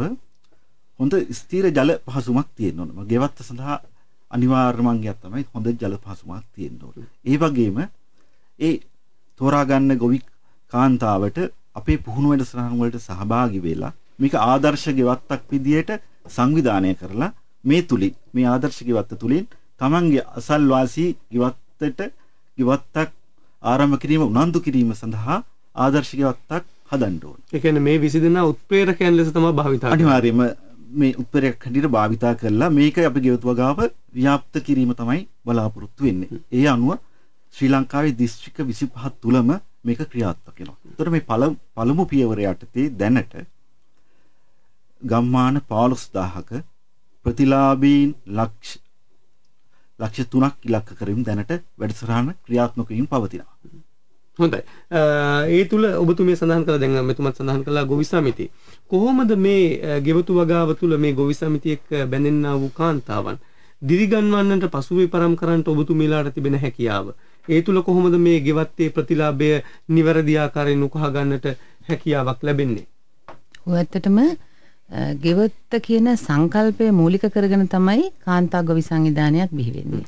Speaker 1: හොඳ ස්ථීර ජල පහසුමක් තියෙන්න ඕන. ගෙවත්ත සඳහා අනිවාර්යම අංගයක් තමයි හොඳ ජල පහසුමක් තියෙන්න ඕන. ඒ වගේම ඒ තෝරා ගන්න ගොවි කාන්තාවට අපේ පුහුණු වැඩසටහන් වලට සහභාගී වෙලා මේක ආදර්ශ ගෙවත්තක් විදියට සංවිධානය කරලා මේ තුලින් මේ ආදර්ශ ගෙවත්ත තුලින් තමන්ගේ අසල්වාසී ගෙවත්තට ගෙවත්තක් ආරම්භ කිරීම උනන්දු කිරීම සඳහා ආදර්ශ ගෙවත්තක් හදන්න ඕන.
Speaker 2: ඒ කියන්නේ මේ 20 දෙනා උත්ප්‍රේරකයන් ලෙස තමයි භාවිත කරන්නේ. අනිවාර්යයෙන්ම
Speaker 1: මේ උත්තරයක් හැටියට භාවිතා කරලා මේක අපේ ගෙවතු වගාව ව්‍යාප්ත කිරීම තමයි බලාපොරොත්තු වෙන්නේ. ඒ අනුව ශ්‍රී ලංකාවේ දිස්ත්‍රික්ක 25 තුලම මේක ක්‍රියාත්මක වෙනවා. ඒතර මේ පළමු පියවර යටතේ දැනට ගම්මාන 15000ක ප්‍රතිලාභීන් ලක්ෂ ලක්ෂ 3ක් ඉලක්ක කරමින් දැනට වැඩසටහන ක්‍රියාත්මක වීම පවතිනවා.
Speaker 2: හොඳයි. ඒ තුල ඔබතුමිය සඳහන් කළා දැන් මෙතුමත් සඳහන් කළා ගොවි සමිතිය. කොහොමද මේ ගෙවතු වගාව තුල මේ ගොවි සමිතියක බැඳෙන්නා වූ කාන්තාවන් දිරිගන්වන්නට පසුවේ පරම් කරන්නට ඔබතුමිලාට තිබෙන හැකියාව. ඒ තුල කොහොමද මේ ගෙවත්තේ ප්‍රතිලාභය නිවැරදි ආකාරයෙන් උකහා ගන්නට හැකියාවක් ලැබෙන්නේ?
Speaker 4: ඔයත්තටම ගෙවත්ත කියන සංකල්පය මූලික කරගෙන තමයි කාන්තා ගොවි සංවිධානයක් බිහි වෙන්නේ.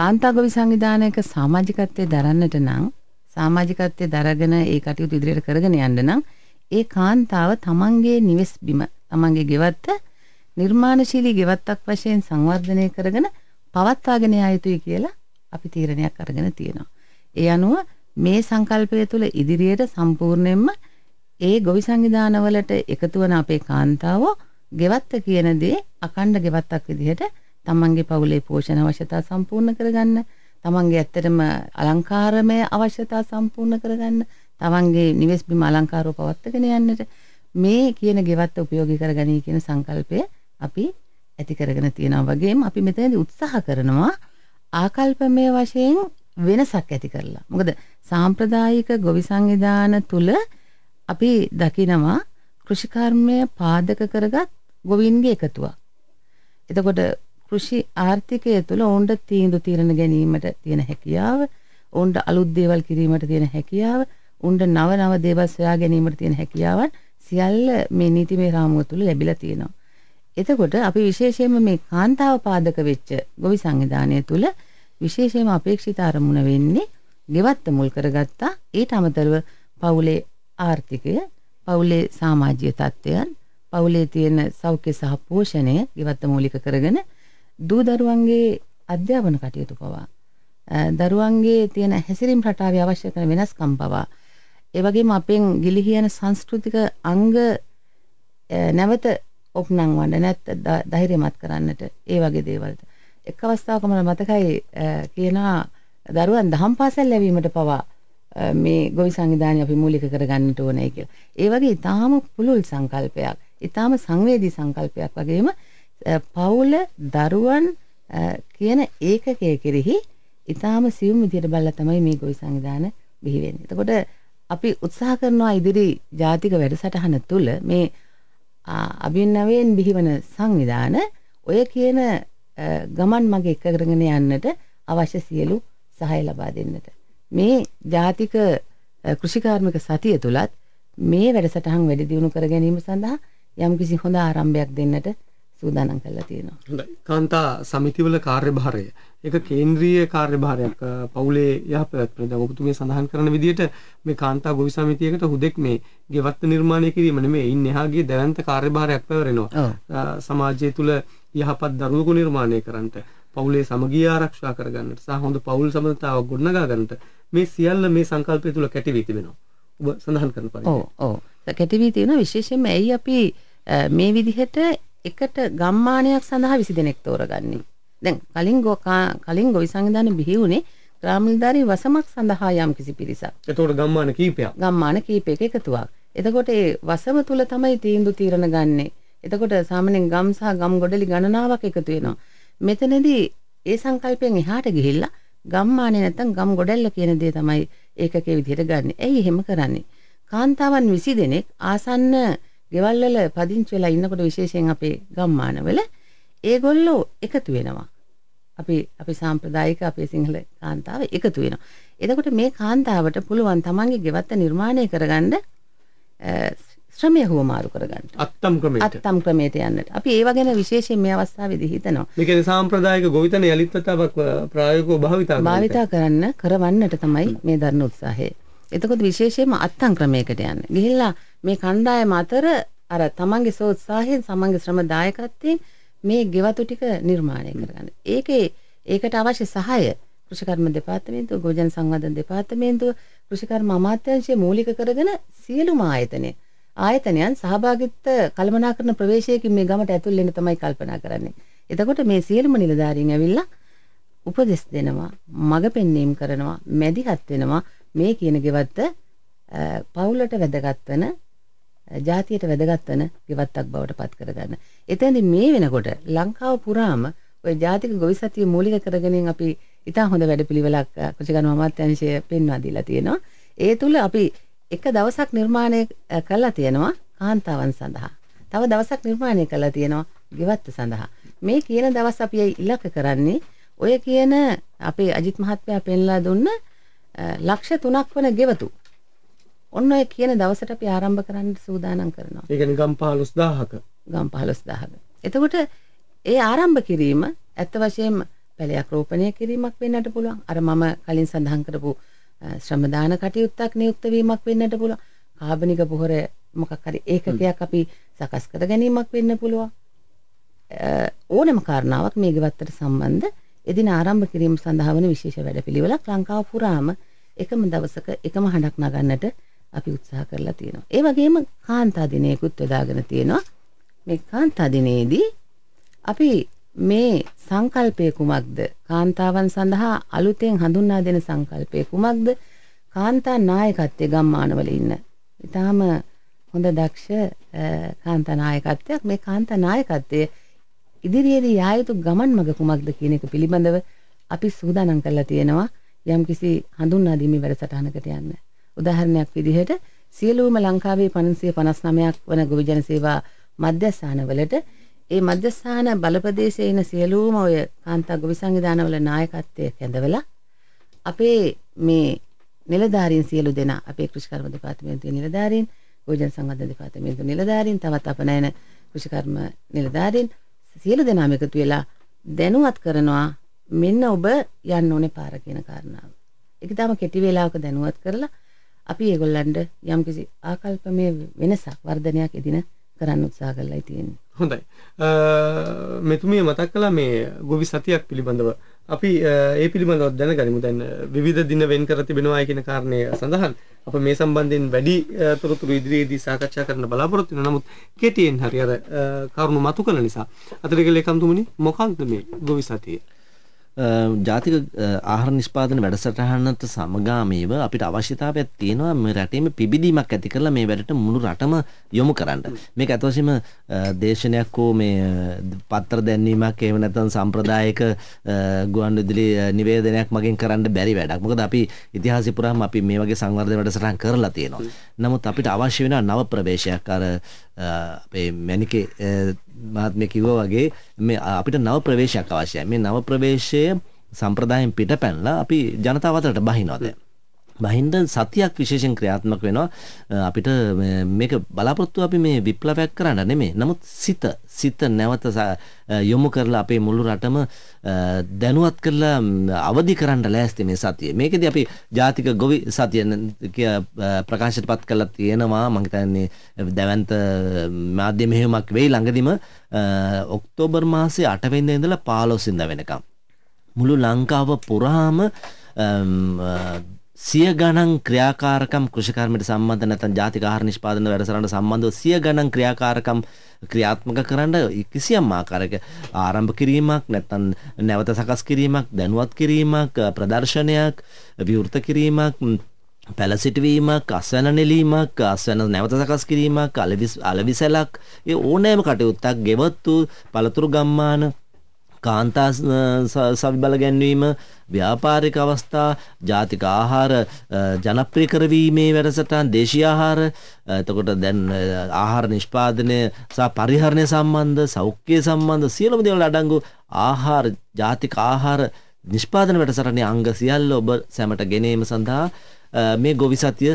Speaker 4: කාන්තා ගොවි සංවිධානයක සමාජිකත්වයේ දරන්නට නම් සමාජිකත්වයේ දරගෙන ඒ කටයුතු ඉදිරියට කරගෙන යන්න නම් ඒ කාන්තාව තමන්ගේ නිවෙස් බිම තමන්ගේ ගෙවත්ත නිර්මාණශීලී ගෙවත්තක් වශයෙන් සංවර්ධනය කරගෙන පවත්වාගෙන යා යුතුයි කියලා අපි තීරණයක් අරගෙන තියෙනවා. ඒ අනුව මේ සංකල්පය තුළ ඉදිරියට සම්පූර්ණයෙන්ම ඒ ගොවි සංවිධානවලට එකතු වන අපේ කාන්තාවෝ ගෙවත්ත කියන දේ අකණ්ඩ ගෙවත්තක් විදිහට තමන්ගේ පවුලේ පෝෂණ අවශ්‍යතා සම්පූර්ණ කරගන්න තමන්ගේ ඇත්තටම අලංකාරමය අවශ්‍යතා සම්පූර්ණ කරගන්න තමන්ගේ නිවෙස් බිම අලංකාරව පවත්වාගෙන යන්නට මේ කියන ගෙවත්ත උපයෝගී කරගනී කියන සංකල්පය අපි ඇති කරගෙන තියෙනවා වගේම අපි මෙතනදී උත්සාහ කරනවා ආකල්පමය වශයෙන් වෙනසක් ඇති කරලා. මොකද සාම්ප්‍රදායික ගොවි සංවිධාන තුල අපි දකිනවා කෘෂිකර්මය පාදක කරගත් ගොවීන්ගේ එකතුවක්. එතකොට කෘෂි ආර්ථිකය තුළ ඔවුන්ට තීන්දු තීරණ ගැනීමට තියෙන හැකියාව ඔවුන්ට අලුත් දේවල් කිරීමට තියෙන හැකියාව උන්ට නව නව දේවල් සොයා ගැනීමට තියෙන හැකියාවන් සියල්ල මේ නීතිමය රාමුව තුළ ලැබිලා තියෙනවා. එතකොට අපි විශේෂයෙන්ම මේ කාන්තාව පාදක වෙච්ච ගොවි සංවිධානය තුළ විශේෂයෙන්ම අපේක්ෂිත අරමුණ වෙන්නේ ගෙවත්ත මුල් කරගත්තා ඊට අමතරව පවුලේ ආර්ථිකය පවුලේ සමාජීය තත්ත්වයන් පවුලේ තියෙන සෞඛ්‍ය සහ පෝෂණය ගෙවත්ත මූලික කරගෙන දූ දරුවන්ගේ අධ්‍යාපන කටයුතු පවා දරුවන්ගේ තියෙන හැසිරීම් රටාව අවශ්‍ය කරන වෙනස්කම් පවා ඒ වගේම අපෙන් ගිලිහියන සංස්කෘතික අංග නැවත ඔප්නම් වඩ නැත් ධෛර්යමත් කරන්නට ඒ වගේ දේවල්ට එක් අවස්ථාවක මට මතකයි කියනවා දරුවන් දහම් පාසල් ලැබීමට පවා මේ ගොවි සංවිධානය අපි මූලික කරගන්නට ඕනේ කියලා. ඒ වගේ ඊටාම පුළුල් සංකල්පයක්, ඊටාම සංවේදී සංකල්පයක් වගේම පවුල දරුවන් කියන ඒකකය කෙරෙහි ඉතාම සියුම් විදියට බලලා තමයි මේ ගොවි සංවිධාන බිහි වෙන්නේ. එතකොට අපි උත්සාහ කරනවා ඉදිරි ජාතික වැඩසටහන තුළ මේ අභිනවයෙන් බිහිවන සංවිධාන ඔය කියන ගමන් මගේ එක කරගෙන යන්නට අවශ්‍ය සියලු සහය ලබා දෙන්නට. මේ ජාතික කෘෂිකාර්මික සතිය තුළත් මේ වැඩසටහන් වැඩි දියුණු කර ගැනීම සඳහා යම්කිසි හොඳ ආරම්භයක් දෙන්නට සූදානම් කරලා තියෙනවා.
Speaker 2: හොඳයි. කාන්තා සමිතිවල කාර්යභාරය. ඒක කේන්ද්‍රීය කාර්යභාරයක්. පවුලේ යහපැවැත්ම. දැන් ඔබතුමිය සඳහන් කරන විදිහට මේ කාන්තා ගොවි සමිතියකට හුදෙක් මේ ගෙවත්ත නිර්මාණය කිරීම නෙමෙයි, ඉන් එහාගේ දැවැන්ත කාර්යභාරයක් පැවරෙනවා. සමාජය තුල යහපත් දරුවෙකු නිර්මාණය කරන්නට, පවුලේ සමගිය ආරක්ෂා කරගන්නට, සහ හොඳ පවුල් සමඳතාවක් ගොඩනගා ගන්නට මේ සියල්ල මේ සංකල්පය තුල කැටි වී තිබෙනවා. ඔබ සඳහන් කරන
Speaker 4: පරිදි. ඔව් ඔව්. කැටි වී තියෙනවා විශේෂයෙන්ම ඇයි අපි මේ විදිහට එකට ගම්මානයක් සඳහා 20 දෙනෙක් තෝරගන්නේ. දැන් කලින් කලින් ගොවි සංවිධානය බිහි වුණේ ග්‍රාමීණධාරී වසමක් සඳහා යම් කිසි පිරිසක්.
Speaker 2: එතකොට ගම්මාන කීපයක්.
Speaker 4: ගම්මාන කීපයක එකතුවක්. එතකොට ඒ වසම තුල තමයි තීන්දුව තීරණ ගන්නෙ. එතකොට සාමාන්‍යයෙන් ගම් සහ ගම් ගොඩලි ගණනාවක් එකතු වෙනවා. මෙතනදී ඒ සංකල්පයෙන් එහාට ගිහිල්ලා ගම්මානේ නැත්තම් ගම් ගොඩැල්ල කියන දේ තමයි ඒකකේ විදිහට ගන්න. ඇයි එහෙම කරන්නේ? කාන්තාවන් 20 දෙනෙක් ආසන්න ගෙවල් වල පදිංචි වෙලා ඉන්නකොට විශේෂයෙන් අපේ ගම්මානවල ඒගොල්ලෝ එකතු වෙනවා. අපි අපි සාම්ප්‍රදායික අපේ සිංහල කාන්තාව එකතු වෙනවා. එතකොට මේ කාන්තාවට පුළුවන් තමන්ගේ ගෙවත්ත නිර්මාණය කරගන්න ශ්‍රමය හුවමාරු කරගන්න.
Speaker 2: අත්තම් ක්‍රමයට. අත්තම්
Speaker 4: ක්‍රමයට යන්නට. අපි ඒව ගැන විශේෂයෙන් මේ අවස්ථාවේදී හිතනවා.
Speaker 2: මේකේ සාම්ප්‍රදායික ගොවිතැන යලිත් වතාවක් ප්‍රායෝගිකව භාවිතා කරන්න. භාවිතා
Speaker 4: කරන්න කරවන්නට තමයි මේ දරණ උත්සාහය. එතකොට විශේෂයෙන්ම අත්තං ක්‍රමයකට යන්න. ගිහිල්ලා මේ කණ්ඩායම අතර අර තමන්ගේ සෝත්සාහයෙන් සමන්ගේ ශ්‍රම දායකත්වයෙන් මේ ගෙවතු ටික නිර්මාණය කරගන්න. ඒකේ ඒකට අවශ්‍ය සහාය කෘෂිකර්ම දෙපාර්තමේන්තුව, ගොජන සංවර්ධන දෙපාර්තමේන්තුව, කෘෂිකර්ම අමාත්‍යාංශය මූලික කරගෙන සියලුම ආයතන ආයතනයන් සහභාගීත්ව කළමනාකරන ප්‍රවේශයකින් මේ ගමට ඇතුල් වෙන්න තමයි කල්පනා කරන්නේ. එතකොට මේ සියලුම නිලධාරීන් ඇවිල්ලා උපදෙස් දෙනවා, මඟ පෙන්වීම කරනවා, මැදිහත් වෙනවා, මේ කියන ගෙවත්ත පවුලට වැදගත් වන ජාතියට වැදගත් වන ගෙවත්තක් බවට පත් කරගන්න. එතැනදී මේ වෙනකොට ලංකාව පුරාම ඔය ජාතික ගොවිසතිය මූලික කරගෙනින් අපි ඉතා හොඳ වැඩපිළිවෙලක් කුචිකන අමාත්‍යංශය පෙන්වා දීලා තියෙනවා. ඒ තුල අපි එක දවසක් නිර්මාණය කළා තියෙනවා කාන්තාවන් සඳහා. තව දවසක් නිර්මාණය කළා තියෙනවා ගෙවත්ත සඳහා. මේ කියන දවස් අපි ඉලක්ක කරන්නේ ඔය කියන අපේ අජිත් මහත්මයා පෙන්ලා දුන්න ලක්ෂ තුනක් වන ගෙවතු. ඔන්න ඔය කියන දවසට අපි ආරම්භ කරන්න සූදානම් කරනවා.
Speaker 2: ඒ කියන්නේ ගම් 15000ක. ගම්
Speaker 4: 15000ක. එතකොට ඒ ආරම්භ කිරීම ඇත්ත වශයෙන්ම පැලයක් රෝපණය කිරීමක් වෙන්නට පුළුවන්. අර මම කලින් සඳහන් කරපු ශ්‍රමදාන කටයුත්තක් නියුක්ත වීමක් වෙන්නට පුළුවන්. කාබනික පොහොර මොකක් හරි ඒකකයක් අපි සකස් කර ගැනීමක් වෙන්න පුළුවන්. ඕනම කාරණාවක් මේ ගෙවත්තට සම්බන්ධ එදින ආරම්භ කිරීම සඳහා වන විශේෂ වැඩපිළිවෙලක් ලංකාව පුරාම එකම දවසක එකම හඬක් නගන්නට අපි උත්සාහ කරලා තියෙනවා. ඒ වගේම කාන්තා දිනයකුත් යොදාගෙන තියෙනවා. මේ කාන්තා දිනයේදී අපි මේ සංකල්පය කුමක්ද? කාන්තාවන් සඳහා අලුතෙන් හඳුන්වා දෙන සංකල්පය කුමක්ද? කාන්තා නායකත්වයේ ගම්මානවල ඉන්න. ඊටාම හොඳ දක්ෂ කාන්තා නායකත්වයක් මේ කාන්තා නායකත්වයේ ඉදිරියේදී යා යුතු ගමන් මඟ කුමක්ද කියන එක පිළිබඳව අපි සූදානම් කරලා තියෙනවා යම්කිසි හඳුන්වා දීමේ වැඩසටහනකට යන්න. උදාහරණයක් විදිහට සියලුම ලංකාවේ 559ක් වන ගොවිජන සේවා මධ්‍යස්ථානවලට ඒ මධ්‍යස්ථාන බලප්‍රදේශයේ ඉන සියලුම ඔය කාන්තා ගොවි සංවිධානවල නායකත්වය කැඳවලා අපේ මේ නිලධාරීන් සියලු දෙනා අපේ කෘෂිකර්ම දෙපාර්තමේන්තුවේ නිලධාරීන් ගොවිජන සංවර්ධන දෙපාර්තමේන්තුවේ නිලධාරීන් තවත් අප නැන කෘෂිකර්ම නිලධාරීන් සියලු දෙනාම එකතු වෙලා දැනුවත් කරනවා මෙන්න ඔබ යන්න ඕනේ පාර කියන කාරණාව. ඒක තාම කෙටි වේලාවක දැනුවත් කරලා අපි ඒගොල්ලන්ට යම්කිසි ආකල්පමය වෙනසක් වර්ධනයක් එදින කරන්න උත්සාහ කරලායි තියෙන්නේ.
Speaker 2: හොඳයි. මෙතුමිය මතක් කළා මේ ගොවි සතියක් පිළිබඳව. අපි ඒ පිළිබඳව දැනගනිමු. දැන් විවිධ දින වෙන් කර තිබෙනවා කියන කාරණය සඳහන්. අප මේ සම්බන්ධයෙන් වැඩි තොරතුරු ඉදිරියේදී සාකච්ඡා කරන්න බලාපොරොත්තු වෙනවා. නමුත් කෙටියෙන් හරි අර කරුණු මතු කළ නිසා. අතිරේක ලේකම්තුමනි මොකක්ද මේ ගොවි සතිය?
Speaker 3: ජාතික ආහාර නිෂ්පාදන වැඩසටහනට සමගාමීව අපිට අවශ්‍යතාවයක් තියෙනවා මේ රටේම පිබිදීමක් ඇති කරලා මේ වැඩට මුළු රටම යොමු කරන්න. මේක අතවශ්‍යම දේශනයක් හෝ මේ පත්‍ර දැන්වීමක් එහෙම නැත්නම් සම්ප්‍රදායික ගුවන් විදුලි නිවේදනයක් මගින් කරන්න බැරි වැඩක්. මොකද අපි ඉතිහාසය පුරාම අපි මේ වගේ සංවර්ධන වැඩසටහන් කරලා තියෙනවා. නමුත් අපිට අවශ්‍ය වෙන නව ප්‍රවේශයක් අර අපේ මැනිකේ මහත්මය කිව්වා වගේ මේ අපිට නව ප්‍රවේශයක් අවශ්‍යයි. මේ නව ප්‍රවේශය සම්ප්‍රදායෙන් පිට පැනලා අපි ජනතාව අතරට බහිනවා දැන්. මහින්ද සතියක් විශේෂෙන් ක්‍රියාත්මක වෙනවා අපිට මේක බලාපොරොත්තු අපි මේ විප්ලවයක් කරන්න නෙමෙයි. නමුත් සිත සිත නැවත යොමු කරලා අපේ මුළු රටම දැනුවත් කරලා අවදි කරන්න ලෑස්ති මේ සතිය. මේකෙදි අපි ජාතික ගොවි සතිය ප්‍රකාශයටපත් කරලා තියෙනවා. මම හිතන්නේ දැවැන්ත මාධ්‍ය මෙහෙයුමක් වෙයි ළඟදිම ඔක්තෝබර් මාසේ 8 වෙනිදා ඉඳලා 15 වෙනිදා වෙනකම්. මුළු ලංකාව පුරාම සිය ගණන් ක්‍රියාකාරකම් කෘෂිකර්මයට සම්බන්ධ නැත්නම් ජාතික ආහාර නිෂ්පාදන වැඩසටහනට සම්බන්ධව සිය ගණන් ක්‍රියාකාරකම් ක්‍රියාත්මක කරන්න කිසියම් ආකාරයක ආරම්භ කිරීමක් නැත්නම් නැවත සකස් කිරීමක් දැනුවත් කිරීමක් ප්‍රදර්ශනයක් විවෘත කිරීමක් පැලසිටවීමක් අස්වැන නෙලීමක් අස්වැන නැවත සකස් කිරීමක් අලවිසැලක් ඒ ඕනෑම කටයුත්තක් ගෙවත් වූ පළතුරු ගම්මාන කාන්තා සවිබල ගැන්වීම ව්‍යාපාරික අවස්ථා ජාතික ආහාර ජනප්‍රිය කරවීමේ වැඩසටහන් දේශීය ආහාර එතකොට දැන් ආහාර නිෂ්පාදනය සහ පරිහරණය සම්බන්ධ සෞඛ්‍ය සම්බන්ධ සියලුම දේවල් අඩංගු ආහාර ජාතික ආහාර නිෂ්පාදන වැඩසටහනේ අංග සියල්ල ඔබ සැමට ගෙනීම සඳහා මේ ගොවි සතිය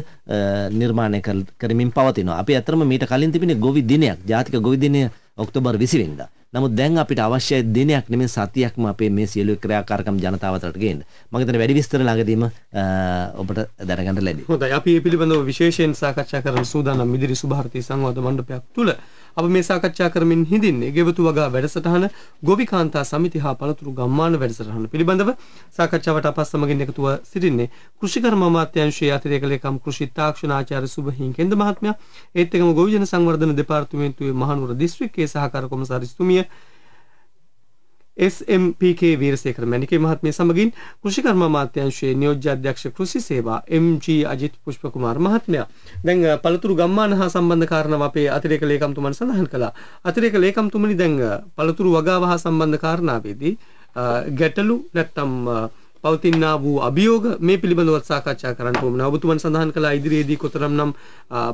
Speaker 3: නිර්මාණය කරමින් පවතිනවා. අපි ඇත්තම මීට කලින් තිබෙන ගොවි දිනයක් ජාතික ගොවි දිනය ඔක්තෝබර් 20 වෙනිදා. නමුත් දැන් අපිට අවශ්‍ය දිනයක් නෙමෙයි සතියක්ම අපේ මේ සියලු ක්‍රියාකාරකම් ජනතාව අතරට ගේන්න. මම හිතන්නේ වැඩි විස්තර ළඟදීම ඔබට දැනගන්න ලැබේ.
Speaker 2: හොඳයි. අපි මේ පිළිබඳව විශේෂයෙන් සාකච්ඡා කරන සූදානම් මිදිරි සුභාර්ථී සංවාද මණ්ඩපයක් තුල අප මේ සාකච්ඡා කරමින් හිඳින්නේ ගෙවතු වගා වැඩසටහන ගොවිකාන්තා සමිති හා පළතුරු ගම්මාන වැඩසටහන පිළිබඳව සාකච්ඡාවට අප සමගින් එකතුව සිටින්නේ කෘෂිකර්ම අමාත්‍යාංශයේ අතිරේක ලේකම් කෘෂි තාක්ෂණ ආචාර්ය සුභහින් කෙන්ද මහත්මයා ඒත් එක්කම ගොවිජන සංවර්ධන දෙපාර්තමේන්තුවේ මහනුවර දිස්ත්‍රික්කයේ සහකාර කොමසාරිස්තුමිය එස්MPK වීරසේකර මැණිකේ මහත්මිය සමගින් කෘෂිකර්ම අමාත්‍යාංශයේ නියෝජ්‍ය අධ්‍යක්ෂ කෘෂි සේවා MG අජිත් පුෂ්පකුමාර මහත්මයා දැන් පළතුරු ගම්මාන හා සම්බන්ධ කාරණාව අපේ අතිරේක ලේකම්තුමන් සඳහන් කළා අතිරේක ලේකම්තුමනි දැන් පළතුරු වගාව හා සම්බන්ධ කාරණාවේදී ගැටලු නැත්තම් පවතිනා වූ අභියෝග මේ පිළිබඳව සාකච්ඡා කරන්න ඕන. ඔබතුමන් සඳහන් කළා ඉදිරියේදී කොතරම්නම්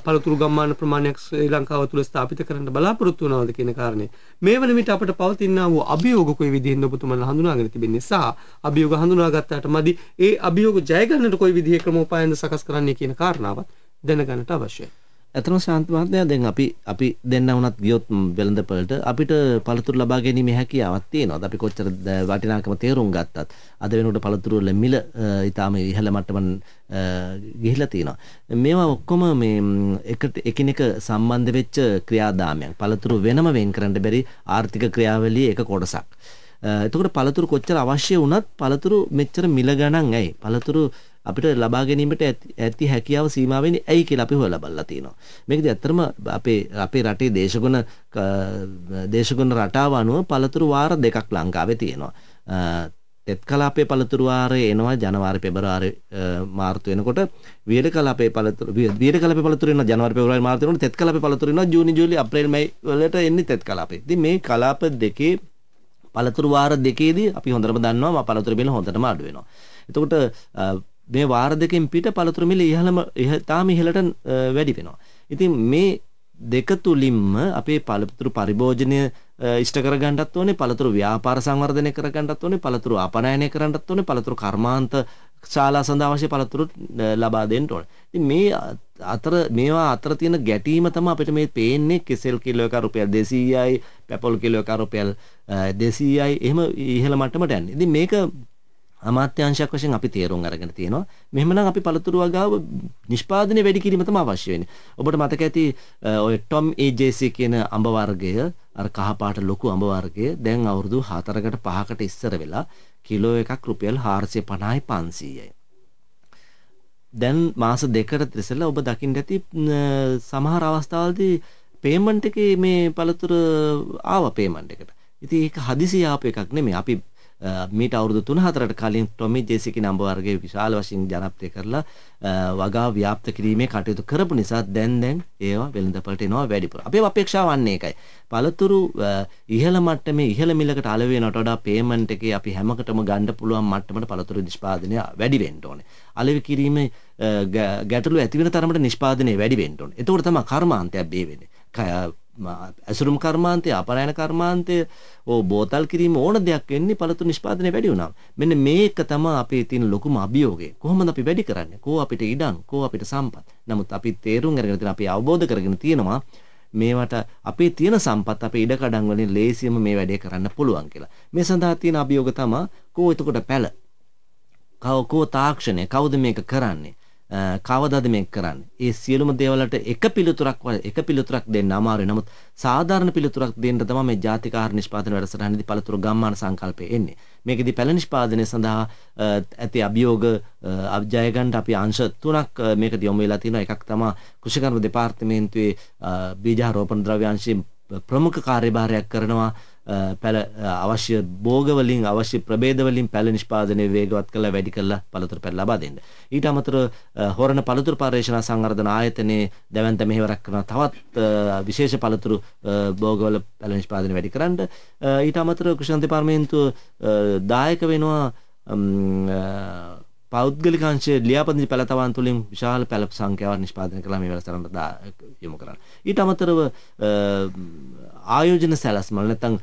Speaker 2: පළතුරු ගම්මාන ප්‍රමාණයක් ශ්‍රී ලංකාව තුළ ස්ථාපිත කරන්න බලාපොරොත්තු වෙනවද කියන කාරණේ. මේ වන විට අපට පවතිනා වූ අභියෝග කොයි විදිහෙන්ද ඔබතුමන් හඳුනාගෙන තිබෙන්නේ සහ අභියෝග හඳුනාගත්තාට මදි ඒ අභියෝග ජය ගන්නට කොයි විදිහේ ක්‍රමෝපායන්ද සකස් කරන්නේ කියන කාරණාවත් දැනගන්නට අවශ්‍යයි. ඇතන ශාන්ත
Speaker 3: මහත්මයා දැන් අපි අපි දෙන්න වුණත් ගියොත් වෙළඳපළට අපිට පළතුරු ලබා ගැනීම හැකියාවක් තියෙනවා. අපි කොච්චර වටිනාකම තේරුම් ගත්තත් අද වෙනකොට පළතුරු වල මිල ඊටාම ඉහළ මට්ටමන් ගිහිලා තියෙනවා. මේවා ඔක්කොම මේ එකට එකිනෙක සම්බන්ධ වෙච්ච ක්‍රියාදාමයන්. පළතුරු වෙනම වෙන් කරන්න බැරි ආර්ථික ක්‍රියාවලියේ එක කොටසක්. එතකොට පළතුරු කොච්චර අවශ්‍ය වුණත් පළතුරු මෙච්චර මිල ගණන් ඇයි? පළතුරු අපිට ලබා ගැනීමට ඇති හැකියාව සීමා වෙන්නේ ඇයි කියලා අපි හොයලා බලලා තියෙනවා. මේකද ඇත්තටම අපේ අපේ රටේ දේශගුණ දේශගුණ රටාව අනුව පළතුරු වාර දෙකක් ලංකාවේ තියෙනවා. තෙත් කලාපයේ පළතුරු වාරය එනවා ජනවාරි පෙබරවාරි මාර්තු වෙනකොට වියල කලාපයේ පළතුරු වියල කලාපයේ පළතුරු එනවා ජනවාරි පෙබරවාරි මාර්තු වෙනකොට තෙත් කලාපයේ පළතුරු එනවා ජූනි ජූලි අප්‍රේල් මැයි වලට එන්නේ තෙත් කලාපේ. ඉතින් මේ කලාප දෙකේ පළතුරු වාර දෙකේදී අපි හොඳටම දන්නවා පළතුරු බිල හොඳටම අඩු වෙනවා. එතකොට මේ වාර දෙකෙන් පිට පළතුරු මිල ඉහළම තාම ඉහළට වැඩි වෙනවා. ඉතින් මේ දෙක තුලින්ම අපේ පළතුරු පරිභෝජනය ඉෂ්ට කරගන්නත් ඕනේ, පළතුරු ව්‍යාපාර සංවර්ධනය කරගන්නත් ඕනේ, පළතුරු අපනයනය කරන්නත් ඕනේ, පළතුරු කර්මාන්ත ශාලා සඳහා අවශ්‍ය පළතුරු ලබා දෙන්න ඕනේ. ඉතින් මේ අතර මේවා අතර තියෙන ගැටීම තමයි අපිට මේ පේන්නේ කෙසෙල් කිලෝ එක රුපියල් 200යි, පැපොල් කිලෝ එක රුපියල් 200යි. එහෙම ඉහළ මට්ටමට යන්නේ. ඉතින් මේක අමාත්‍යංශයක් වශයෙන් අපි තේරුම් අරගෙන තියෙනවා. මෙහෙමනම් අපි පළතුරු වගාව නිෂ්පාදනය වැඩි කිරීම තමයි අවශ්‍ය වෙන්නේ. ඔබට මතක ඇති ඔය ටොම් AJC කියන අඹ වර්ගය අර කහ පාට ලොකු අඹ වර්ගය දැන් අවුරුදු 4කට 5කට ඉස්සර වෙලා කිලෝ එකක් රුපියල් 450යි 500යි. දැන් මාස දෙකකට ඉස්සෙල්ලා ඔබ දකින්න ඇති සමහර අවස්ථාවලදී පේමන්ට් එකේ මේ පළතුරු ආව පේමන්ට් එකට. ඉතින් ඒක හදිසි ආපු එකක් නෙමෙයි. අපි මීට අවුරුදු 3-4ට කලින් ටොමි ජේසිකි නම්බ වර්ගයේ විශාල වශයෙන් ජනප්‍රිය කරලා වගාව ව්‍යාප්ත කිරීමේ කටයුතු කරපු නිසා දැන් දැන් ඒවා වෙළඳපළට එනවා වැඩිපුර. අපේ අපේක්ෂාව වන්නේ ඒකයි. පළතුරු ඉහළ මට්ටමේ ඉහළ මිලකට අල වෙනට වඩා පේමන්ට් එකේ අපි හැමකටම ගන්න පුළුවන් මට්ටමට පළතුරු නිෂ්පාදනය වැඩි වෙන්න ඕනේ. අලෙවි කිරීමේ ගැටලු ඇති වෙන තරමට නිෂ්පාදනය වැඩි වෙන්න ඕනේ. එතකොට තමයි කර්මාන්තයක් බේ වෙන්නේ. ඇසුරුම් කර්මාන්තය අපරායන කර්මාන්තය ඕ බෝතල් කිරීම ඕන දෙයක් වෙන්නේ පළතු නිෂ්පාදනය වැඩි වුණා. මෙන්න මේක තමයි අපේ තියෙන ලොකුම අභියෝගය. කොහොමද අපි වැඩි කරන්නේ? කෝ අපිට ඉඩම්, කෝ අපිට සම්පත්. නමුත් අපි තේරුම් අරගෙන තියෙන අපි අවබෝධ කරගෙන තියෙනවා මේවට අපේ තියෙන සම්පත් අපේ ඉඩකඩම් වලින් ලේසියම මේ වැඩේ කරන්න පුළුවන් කියලා. මේ සඳහා තියෙන අභියෝග තමයි කෝ එතකොට පැල. කව කෝ තාක්ෂණය කවුද මේක කරන්නේ? කවදාද මේක කරන්නේ? ඒ සියලුම දේවලට එක පිළිතුරක් එක පිළිතුරක් දෙන්න අමාරුයි. නමුත් සාධාරණ පිළිතුරක් දෙන්න තමයි මේ ජාතික ආහාර නිෂ්පාදන වැඩසටහනේදී පළතුරු ගම්මාන සංකල්පය එන්නේ. මේකෙදි පැල නිෂ්පාදනය සඳහා ඇති අභියෝග අබ්ජය ගන්න අපි අංශ තුනක් මේකදී යොමු වෙලා තියෙනවා. එකක් තමයි කෘෂිකර්ම දෙපාර්තමේන්තුවේ බීජ ආරෝපණ ද්‍රව්‍ය අංශයේ ප්‍රමුඛ කාර්යභාරයක් කරනවා පැල අවශ්‍ය බෝගවලින් අවශ්‍ය ප්‍රබේදවලින් පැල නිෂ්පාදනය වේගවත් කළ වැඩි කළ පළතුරු පැල ලබා දෙන්න. ඊට අමතර හොරණ පළතුරු පර්යේෂණ සංවර්ධන ආයතනයේ දැවැන්ත මෙහෙවරක් කරන තවත් විශේෂ පළතුරු බෝගවල පැල නිෂ්පාදනය වැඩි කරන්න. ඊට අමතර කෘෂි දෙපාර්තමේන්තුව දායක වෙනවා පෞද්ගලික අංශයේ ලියාපදිංචි පළතවන් තුලින් විශාල පැල සංඛ්‍යාවක් නිෂ්පාදනය කළා මේ වෙලාවට යොමු කරන්න. ඊට අමතරව ආයෝජන සැලැස්ම නැත්නම්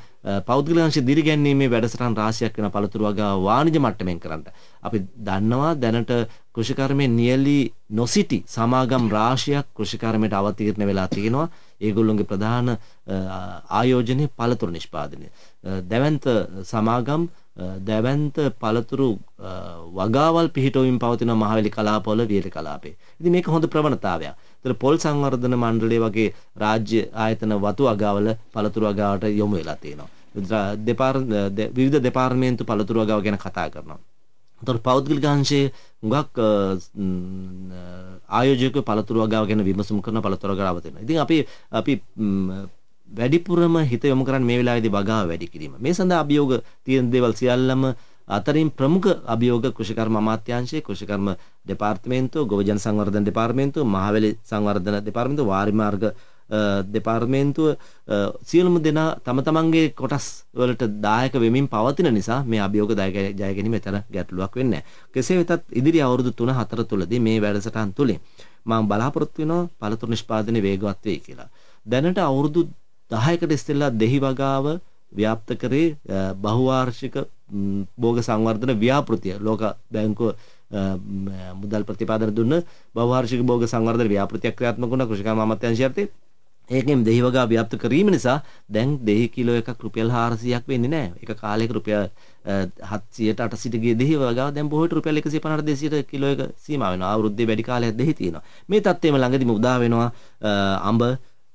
Speaker 3: පෞද්ගලික අංශ දිරිගැන්වීමේ වැඩසටහන් රාශියක් වෙන පළතුරු වගා වාණිජ මට්ටමින් කරන්න. අපි දන්නවා දැනට කෘෂිකර්මයේ නියලී නොසිටි සමාගම් රාශියක් කෘෂිකර්මයට අවතීර්ණ වෙලා තියෙනවා. ඒගොල්ලොන්ගේ ප්‍රධාන ආයෝජනයේ පළතුරු නිෂ්පාදනය. දැවැන්ත සමාගම් දැවන්ත පළතුරු වගාවල් පිහිටවමින් පවතින මහවැලි කලාපවල වියලි කලාපේ. ඉතින් මේක හොඳ ප්‍රවණතාවයක්. ඒතර පොල් සංවර්ධන මණ්ඩලය වගේ රාජ්‍ය ආයතන වතු වගාවල පළතුරු වගාවට යොමු වෙලා තියෙනවා. විවිධ දෙපාර්තමේන්තු පළතුරු වගාව ගැන කතා කරනවා. තොට පෞද්ගලික අංශයේ හුඟක් ආයෝජක පළතුරු වගාව ගැන විමසුම් කරන පළතුරු වගාව තියෙනවා. ඉතින් අපි අපි වැඩිපුරම හිත යොමු කරන්න මේ වෙලාවේදී වගාව වැඩි කිරීම. මේ සඳහා අභියෝග තියෙන දේවල් සියල්ලම අතරින් ප්‍රමුඛ අභියෝග කෘෂිකර්ම අමාත්‍යාංශයේ කෘෂිකර්ම දෙපාර්තමේන්තුව, ගොවිජන සංවර්ධන දෙපාර්තමේන්තුව, මහවැලි සංවර්ධන දෙපාර්තමේන්තුව, වාරි මාර්ග දෙපාර්තමේන්තුව සියලුම දෙනා තම තමන්ගේ කොටස් වලට දායක වෙමින් පවතින නිසා මේ අභියෝග ජය ගැනීම එතන ගැටලුවක් වෙන්නේ නැහැ. කෙසේ වෙතත් ඉදිරි අවුරුදු 3-4 තුලදී මේ වැඩසටහන් තුලින් මම බලාපොරොත්තු වෙනවා පළතුරු නිෂ්පාදනය වේගවත් වෙයි කියලා. දැනට අවුරුදු 10කට ඉස්සෙල්ලා දෙහි වගාව ව්‍යාප්ත කරේ බහුවාර්ෂික භෝග සංවර්ධන ව්‍යාපෘතිය ලෝක බැංකුව මුදල් ප්‍රතිපාදන දුන්න බහුවාර්ෂික භෝග සංවර්ධන ව්‍යාපෘතියක් ක්‍රියාත්මක වුණා කෘෂිකර්ම අමාත්‍යාංශය යටතේ ඒකෙන් දෙහි වගා ව්‍යාප්ත කිරීම නිසා දැන් දෙහි කිලෝ එකක් රුපියල් 400ක් වෙන්නේ නැහැ. එක කාලයක රුපියල් 700ට 800ට ගිය දෙහි වගාව දැන් බොහෝට රුපියල් 150ට 200ට කිලෝ එක සීමා වෙනවා. අවුරුද්දේ වැඩි කාලයක් දෙහි තියෙනවා. මේ தත්ත්වෙම ළඟදිම උදා වෙනවා අඹ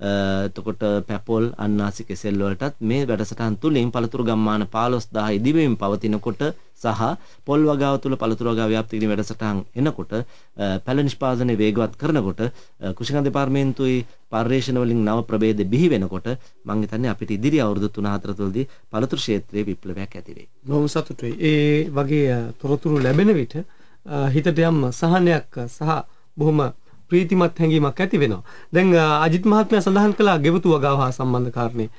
Speaker 3: එතකොට පැපොල් අන්නාසික සෙල් වලටත් මේ වැඩසටහන් තුලින් පළතුරු ගම්මාන 15000 ඉදිවීම පවතිනකොට සහ පොල් වගාව තුල පළතුරු වගා ව්‍යාප්ති කිරීම වැඩසටහන් එනකොට පැල නිෂ්පාදනය වේගවත් කරනකොට කෘෂිකන් දෙපාර්තමේන්තුවේ පර්යේෂණ වලින් නව ප්‍රභේද බිහි වෙනකොට මම හිතන්නේ අපිට ඉදිරි අවුරුදු 3-4 තුලදී පළතුරු ක්ෂේත්‍රයේ විප්ලවයක්
Speaker 2: ඇති වෙයි. බොහොම සතුටුයි. ඒ වගේ තොරතුරු ලැබෙන විට හිතට යම් සහනයක් සහ බොහොම ප්‍රීතිමත් හැඟීමක් ඇති වෙනවා. දැන් අජිත් මහත්මයා සඳහන් කළා ගෙවතු වගාව හා සම්බන්ධ කාරණේ.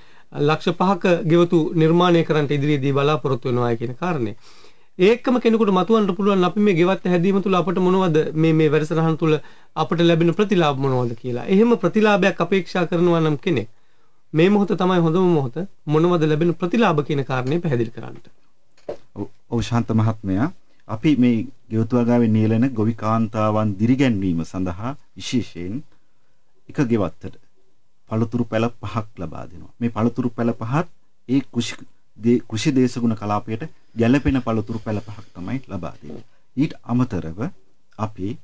Speaker 2: ලක්ෂ පහක ගෙවතු නිර්මාණය කරන්නට ඉදිරියේදී බලාපොරොත්තු වෙනවා කියන කාරණේ. ඒකම කෙනෙකුට මතුවන්න පුළුවන් අපි මේ ගෙවත් හැදීම තුළ අපට මොනවද මේ මේ වැඩසටහන තුළ අපට ලැබෙන ප්‍රතිලාභ මොනවද කියලා. එහෙම ප්‍රතිලාභයක් අපේක්ෂා කරනවා නම් කෙනෙක් මේ මොහොත තමයි හොඳම මොහොත මොනවද ලැබෙන ප්‍රතිලාභ කියන කාරණේ පැහැදිලි
Speaker 1: කරන්නට. ඔව් ශාන්ත මහත්මයා අපි මේ ගෙවතුවාගාවේ නියැලෙන ගොවි කාන්තාවන් දිරිගැන්වීම සඳහා විශේෂයෙන් එක ගෙවත්තට පළතුරු පැල පහක් ලබා දෙනවා. මේ පළතුරු පැල පහත් ඒ කෘෂි කෘෂි දේශගුණ කලාපයට ගැළපෙන පළතුරු පැල පහක් තමයි ලබා දෙන්නේ. ඊට අමතරව අපි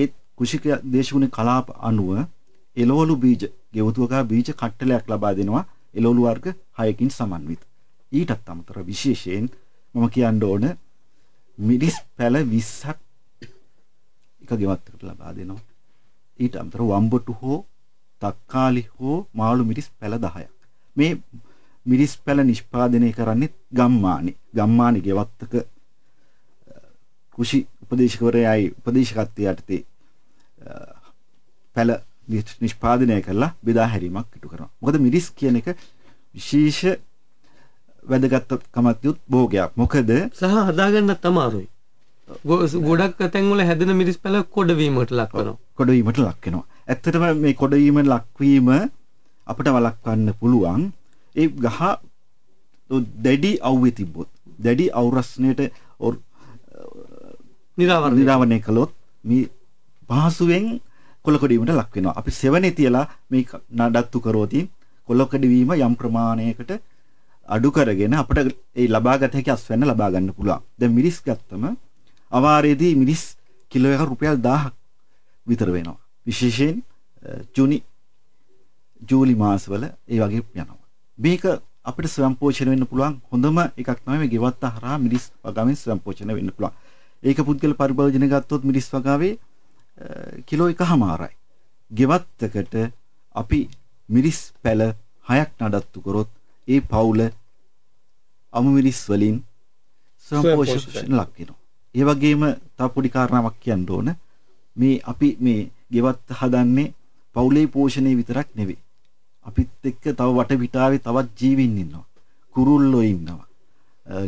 Speaker 1: ඒ කෘෂික දේශගුණ කලාප අනුව එළවලු බීජ ගෙවතුවකා බීජ කට්ටලයක් ලබා දෙනවා එළවලු වර්ග 6කින් සමන්විත. ඊටත් අමතර විශේෂයෙන් මම කියන්න ඕන මිරිස් පැල 20ක් එක ගෙවක් එකට ලබා දෙනවා. ඊට අමතරව වම්බටු හෝ තක්කාලි හෝ මාළු මිරිස් පැල 10ක්. මේ මිරිස් පැල නිෂ්පාදනය කරන්නේ ගම්මානේ. ගම්මානේ ගෙවත්තක කෘෂි උපදේශකවරයයි උපදේශකත්වය යටතේ පැල නිෂ්පාදනය කරලා බෙදා හැරීමක් ඉටු කරනවා. මොකද මිරිස් කියන එක විශේෂ වැදගත්කමක් යුත් භෝගයක්. මොකද
Speaker 2: සහ හදාගන්නත් අමාරුයි. ගොඩක් තැන්වල හැදෙන මිරිස් පැල කොඩවීමට ලක් වෙනවා.
Speaker 1: කොඩවීමට ලක් වෙනවා. ඇත්තටම මේ කොඩවීම ලක්වීම අපිට වළක්වන්න පුළුවන්. ඒ ගහ දැඩි අවුවේ තිබ්බොත් දැඩි අවරස්ණයට නිරාවරණය නිරාවරණය කළොත් මේ පහසුවෙන් කොලකොඩීමට ලක් වෙනවා. අපි සෙවණේ තියලා මේ නඩත්තු කරෝතින් කොලකොඩවීම යම් ප්‍රමාණයකට අඩු කරගෙන අපිට ඒ ලබාගත හැකි අස්වැන්න ලබා ගන්න පුළුවන්. දැන් මිරිස් ගත්තම අවාරයේදී මිරිස් කිලෝ එක රුපියල් 1000ක් විතර වෙනවා. විශේෂයෙන් ජුනි ජූලි මාසවල ඒ වගේ යනවා. මේක අපිට ස්වයංපෝෂණය වෙන්න පුළුවන් හොඳම එකක් තමයි මේ ගෙවත්ත හරහා මිරිස් වගාවෙන් ස්වයංපෝෂණය වෙන්න පුළුවන්. ඒක පුද්ගල පරිභෝජන ගත්තොත් මිරිස් වගාවේ කිලෝ එකමාරයි. ගෙවත්තකට අපි මිරිස් පැල හයක් නඩත්තු කරොත් ඒ පවුල අමුමිරිස් වලින් සම්පෝෂණ ලක් වෙනවා. ඒ වගේම තව පොඩි කාරණාවක් කියන්න ඕන. මේ අපි මේ ගෙවත් හදන්නේ පවුලේ පෝෂණය විතරක් නෙවෙයි. අපිත් එක්ක තව වටපිටාවේ තවත් ජීවීන් ඉන්නවා. කුරුල්ලෝ ඉන්නවා.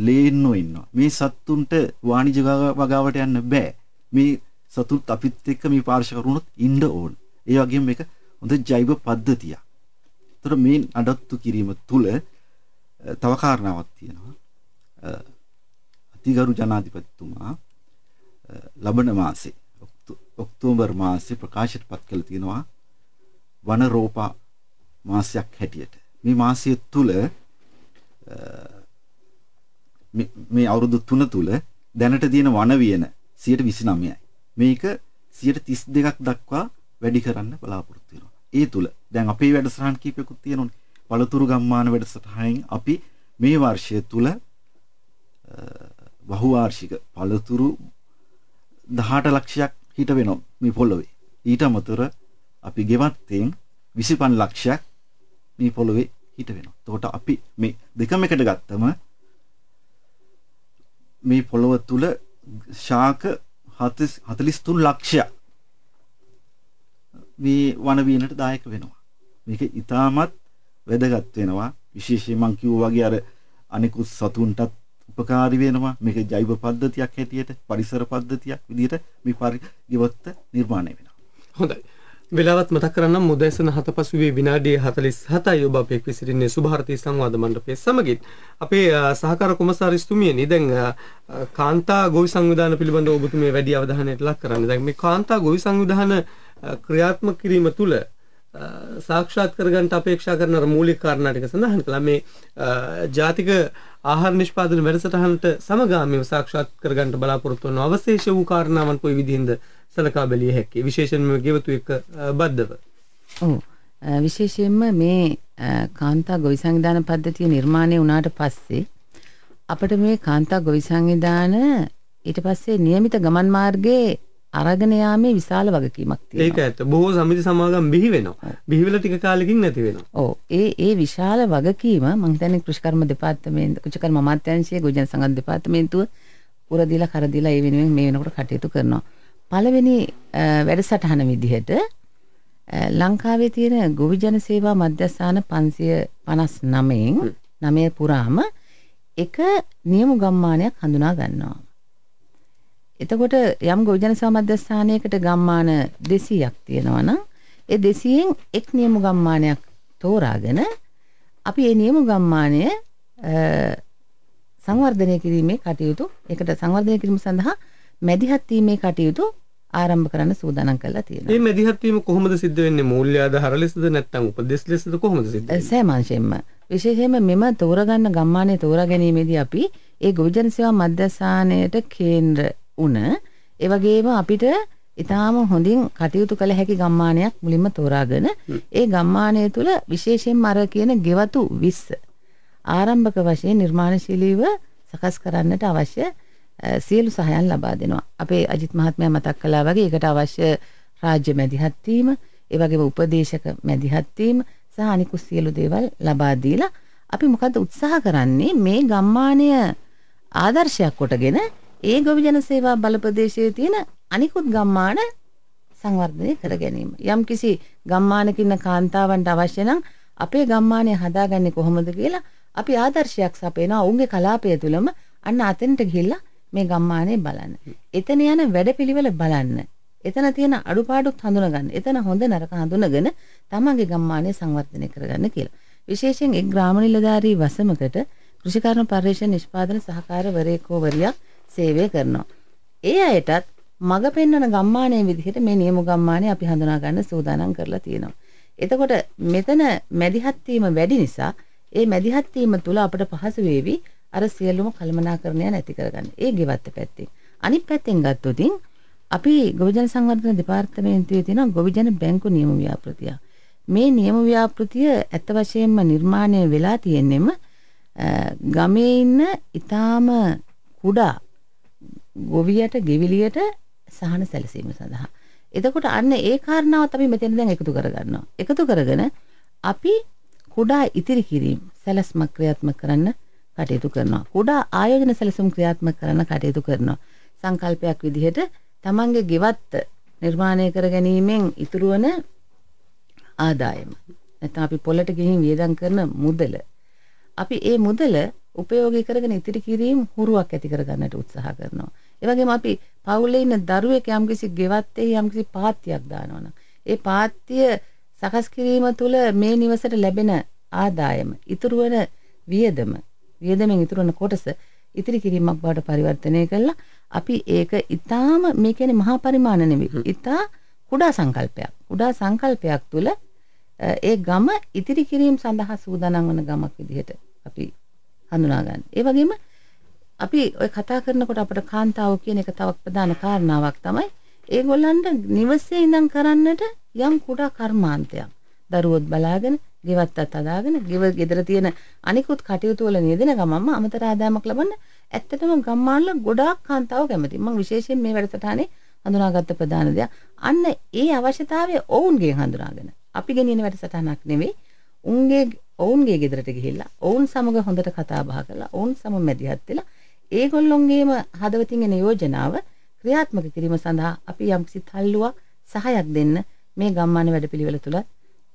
Speaker 1: ලේන්නෝ ඉන්නවා. මේ සත්තුන්ට වාණිජ වගාවට යන්න බෑ. මේ සතුත් අපිත් එක්ක මේ පාර්ශව කරුණොත් ඉන්න ඕන. ඒ වගේම මේක හොඳ ජෛව පද්ධතියක්. තොර මේන් අඩත්තු කිරීම තුළ තව කාරණාවක් තියෙනවා අතිගරු ජනාධිපතිතුමා ලබන මාසේ ඔක්තෝබර් මාසේ ප්‍රකාශයට පත් කළ තියෙනවා වන රෝපා මාසයක් හැටියට මේ මාසය තුළ මේ අවුරුදු තුන තුළ දැනට තියෙන වන වියන සියයට විසි නමයයි මේක සියයට තිස් දෙකක් දක්වා වැඩි කරන්න බලාපොරොත්තු වෙනවා ඒ තුල දැන් අපේ වැඩසටහන් කීපයක්ත් තියෙනවානේ. වලතුරු ගම්මාන වැඩසටහනෙන් අපි මේ වර්ෂය තුල බහුවාර්ෂික පළතුරු 18 ලක්ෂයක් හිට වෙනවා මේ පොළොවේ. ඊට අමතර අපි ගෙවත්තෙන් 25 ලක්ෂයක් මේ පොළොවේ හිට වෙනවා. එතකොට අපි මේ දෙකම එකට ගත්තම මේ පොළොව තුල ශාක 43 ලක්ෂයක් මේ වනවීනට දායක වෙනවා. මේක ඉතාමත් වැදගත් වෙනවා. විශේෂයෙන් මම කිව්වා වගේ අර අනිකුත් සතුන්ටත් උපකාරී වෙනවා. මේක ජෛව පද්ධතියක් හැටියට, පරිසර පද්ධතියක් විදිහට මේ පරිවර්ත නිර්මාණය වෙනවා.
Speaker 2: හොඳයි. වෙලාවත් මතක් කරන්න මුදැසන හතපසුවේ විනාඩිය 47යි ඔබ අපේ පිසිටින්නේ සුභාරතී සංවාද මණ්ඩපයේ සමගින් අපේ සහකාර කොමසාරිස්තුමියනි දැන් කාන්තා ගොවි සංවිධාන පිළිබඳව ඔබතුමිය වැඩි අවධානයට ලක් කරන්න. දැන් මේ කාන්තා ගොවි සංවිධාන ක්‍රියාත්මක කිරීම තුළ සාක්ෂාත් කරගන්න අපේක්ෂා කරන මූලික කාරණා ටික සඳහන් කළා මේ ජාතික ආහාර නිෂ්පාදන වැඩසටහනට සමගාමීව සාක්ෂාත් කරගන්න බලාපොරොත්තු වන අවශේෂ වූ කාරණාවන් කොයි විදිහින්ද සලකා බැලිය හැක්කේ විශේෂයෙන්ම ගෙවතු එක්ක බද්ධව
Speaker 4: ඔව් විශේෂයෙන්ම මේ කාන්තා ගොවි සංවිධාන පද්ධතිය නිර්මාණය වුණාට පස්සේ අපිට මේ කාන්තා ගොවි සංවිධාන ඊට පස්සේ નિયમિત ගමන් මාර්ගයේ අරගෙන යාමේ විශාල වගකීමක් තියෙනවා.
Speaker 2: ඒක ඇත්ත. බොහෝ සමිති සමාගම් බිහි වෙනවා. බිහි වෙලා ටික කාලෙකින් නැති වෙනවා.
Speaker 4: ඔව්. ඒ ඒ විශාල වගකීම මම හිතන්නේ කෘෂිකර්ම දෙපාර්තමේන්තුව, කෘෂිකර්ම අමාත්‍යාංශයේ ගොජන සංගම් දෙපාර්තමේන්තුව පුර දීලා කර දීලා ඒ වෙනුවෙන් මේ වෙනකොට කටයුතු කරනවා. පළවෙනි වැඩසටහන විදිහට ලංකාවේ තියෙන ගොවි ජන සේවා මධ්‍යස්ථාන 559න් 9 පුරාම එක නියම ගම්මානයක් හඳුනා ගන්නවා. එතකොට යම් ගොවිජන සමධ්‍යස්ථානයකට ගම්මාන 200ක් තියෙනවා නම් ඒ 200න් එක් නියම ගම්මානයක් තෝරාගෙන අපි ඒ නියම ගම්මානය සංවර්ධනය කිරීමේ කටයුතු ඒකට සංවර්ධනය කිරීම සඳහා මැදිහත් වීමේ කටයුතු ආරම්භ කරන්න සූදානම් කරලා තියෙනවා.
Speaker 2: මේ මැදිහත් වීම කොහොමද සිද්ධ වෙන්නේ? මූල්‍ය ආධාර ලෙසද නැත්නම් උපදෙස් ලෙසද කොහොමද සිද්ධ වෙන්නේ?
Speaker 4: සෑම අංශයෙන්ම විශේෂයෙන්ම මෙම තෝරගන්න ගම්මානය තෝරා ගැනීමේදී අපි ඒ ගොවිජන සේවා මධ්‍යස්ථානයට කේන්ද්‍ර උන ඒ වගේම අපිට ඉතාම හොඳින් කටයුතු කළ හැකි ගම්මානයක් මුලින්ම තෝරාගෙන ඒ ගම්මානය තුළ විශේෂයෙන් අර කියන ගෙවතු විස්ස ආරම්භක වශයෙන් නිර්මාණශීලීව සකස් කරන්නට අවශ්‍ය සියලු සහයන් ලබා දෙනවා. අපේ අජිත් මහත්මයා මතක් කළා වගේ ඒකට අවශ්‍ය රාජ්‍ය මැදිහත් වීම, ඒ වගේම උපදේශක මැදිහත් වීම සහ අනිකුත් සියලු දේවල් ලබා දීලා අපි මොකද උත්සාහ කරන්නේ මේ ගම්මානය ආදර්ශයක් කොටගෙන ඒ ගොවිජන සේවා බලප්‍රදේශයේ තියෙන අනිකුත් ගම්මාන සංවර්ධනය කර ගැනීම. යම්කිසි ගම්මානක ඉන්න කාන්තාවන්ට අවශ්‍ය නම් අපේ ගම්මානය හදාගන්නේ කොහොමද කියලා අපි ආදර්ශයක් සපයනවා. ඔවුන්ගේ කලාපය තුළම අන්න අතෙන්ට ගිහිල්ලා මේ ගම්මානේ බලන්න. එතන යන වැඩපිළිවෙල බලන්න. එතන තියෙන අඩුපාඩුත් හඳුනගන්න. එතන හොඳ නරක හඳුනගෙන තමන්ගේ ගම්මානය සංවර්ධනය කරගන්න කියලා. විශේෂයෙන් එක් ග්‍රාම නිලධාරී වසමකට කෘෂිකර්ම පර්යේෂණ නිෂ්පාදන සහකාරවරයෙක් හෝ වරියක් සේවය කරනවා. ඒ අයටත් මඟ පෙන්වන ගම්මානයේ විදිහට මේ නියම ගම්මානය අපි හඳුනා ගන්න සූදානම් කරලා තියෙනවා. එතකොට මෙතන මැදිහත් වැඩි නිසා ඒ මැදිහත් තුළ අපට පහසු වේවි අර සියලුම කළමනාකරණය නැති කරගන්න. ඒ ගෙවත්ත පැත්තෙන්. අනිත් පැත්තෙන් ගත්තොත් අපි ගොවිජන සංවර්ධන දෙපාර්තමේන්තුවේ තියෙන ගොවිජන බැංකු නියම ව්‍යාපෘතිය. මේ නියම ව්‍යාපෘතිය ඇත්ත වශයෙන්ම නිර්මාණය වෙලා තියෙන්නෙම ගමේ ඉන්න ඊටාම කුඩා ගොවියට ගෙවිලියට සහන සැලසීම සඳහා. එතකොට අන්න ඒ කාරණාවත් අපි මෙතන දැන් එකතු කරගන්නවා. එකතු කරගෙන අපි කුඩා ඉතිරි කිරීම සැලැස්මක් ක්‍රියාත්මක කරන්න කටයුතු කරනවා. කුඩා ආයෝජන සැලසුම් ක්‍රියාත්මක කරන්න කටයුතු කරනවා. සංකල්පයක් විදිහට තමන්ගේ ගෙවත්ත නිර්මාණය කර ගැනීමෙන් ඉතුරු වන ආදායම. නැත්නම් අපි පොළට ගිහින් වියදම් කරන මුදල. අපි ඒ මුදල උපයෝගී කරගෙන ඉතිරි කිරීම හුරුවක් ඇති කරගන්නට උත්සාහ කරනවා. ඒ වගේම අපි පවුලේ ඉන්න දරුවෙක් යම්කිසි ගෙවත්තේ යම්කිසි පාත්‍යයක් දානවා නම් ඒ පාත්‍ය සකස් කිරීම තුළ මේ නිවසට ලැබෙන ආදායම ඉතුරු වෙන වියදම වියදමෙන් ඉතුරු වෙන කොටස ඉතිරි කිරීමක් බවට පරිවර්තනය කළා අපි ඒක ඊටාම මේ කියන්නේ මහා පරිමාණ නෙවෙයි ඊටා කුඩා සංකල්පයක් කුඩා සංකල්පයක් තුළ ඒ ගම ඉතිරි කිරීම සඳහා සූදානම් වන ගමක් විදිහට අපි හඳුනා ගන්න. ඒ වගේම අපි ඔය කතා කරනකොට අපිට කාන්තාව කියන එක තවක් ප්‍රධාන කාරණාවක් තමයි. ඒගොල්ලන්ට නිවසේ ඉඳන් කරන්නට යම් කුඩා කර්මාන්තයක්. දරුවොත් බලාගෙන, ගෙවත්තත් අදාගෙන, ගෙව ගෙදර තියෙන අනිකුත් කටයුතු වල නියදෙන ගමන්ම අමතර ආදායමක් ලබන්න ඇත්තටම ගම්මානල ගොඩාක් කාන්තාව කැමති. මම විශේෂයෙන් මේ වැඩසටහනේ හඳුනාගත්ත ප්‍රධාන දෙයක්. අන්න ඒ අවශ්‍යතාවය ඔවුන්ගෙන් හඳුනාගෙන. අපි ගෙනියන වැඩසටහනක් නෙවෙයි. උන්ගේ ඔවුන්ගේ ගෙදරට ගිහිල්ලා ඔවුන් සමග හොඳට කතා බහ කරලා ඔවුන් සමග මැදිහත් වෙලා ඒගොල්ලොන්ගේම හදවතින් එන යෝජනාව ක්‍රියාත්මක කිරීම සඳහා අපි යම්කිසි තල්ලුවක් සහයක් දෙන්න මේ ගම්මාන වැඩපිළිවෙල තුල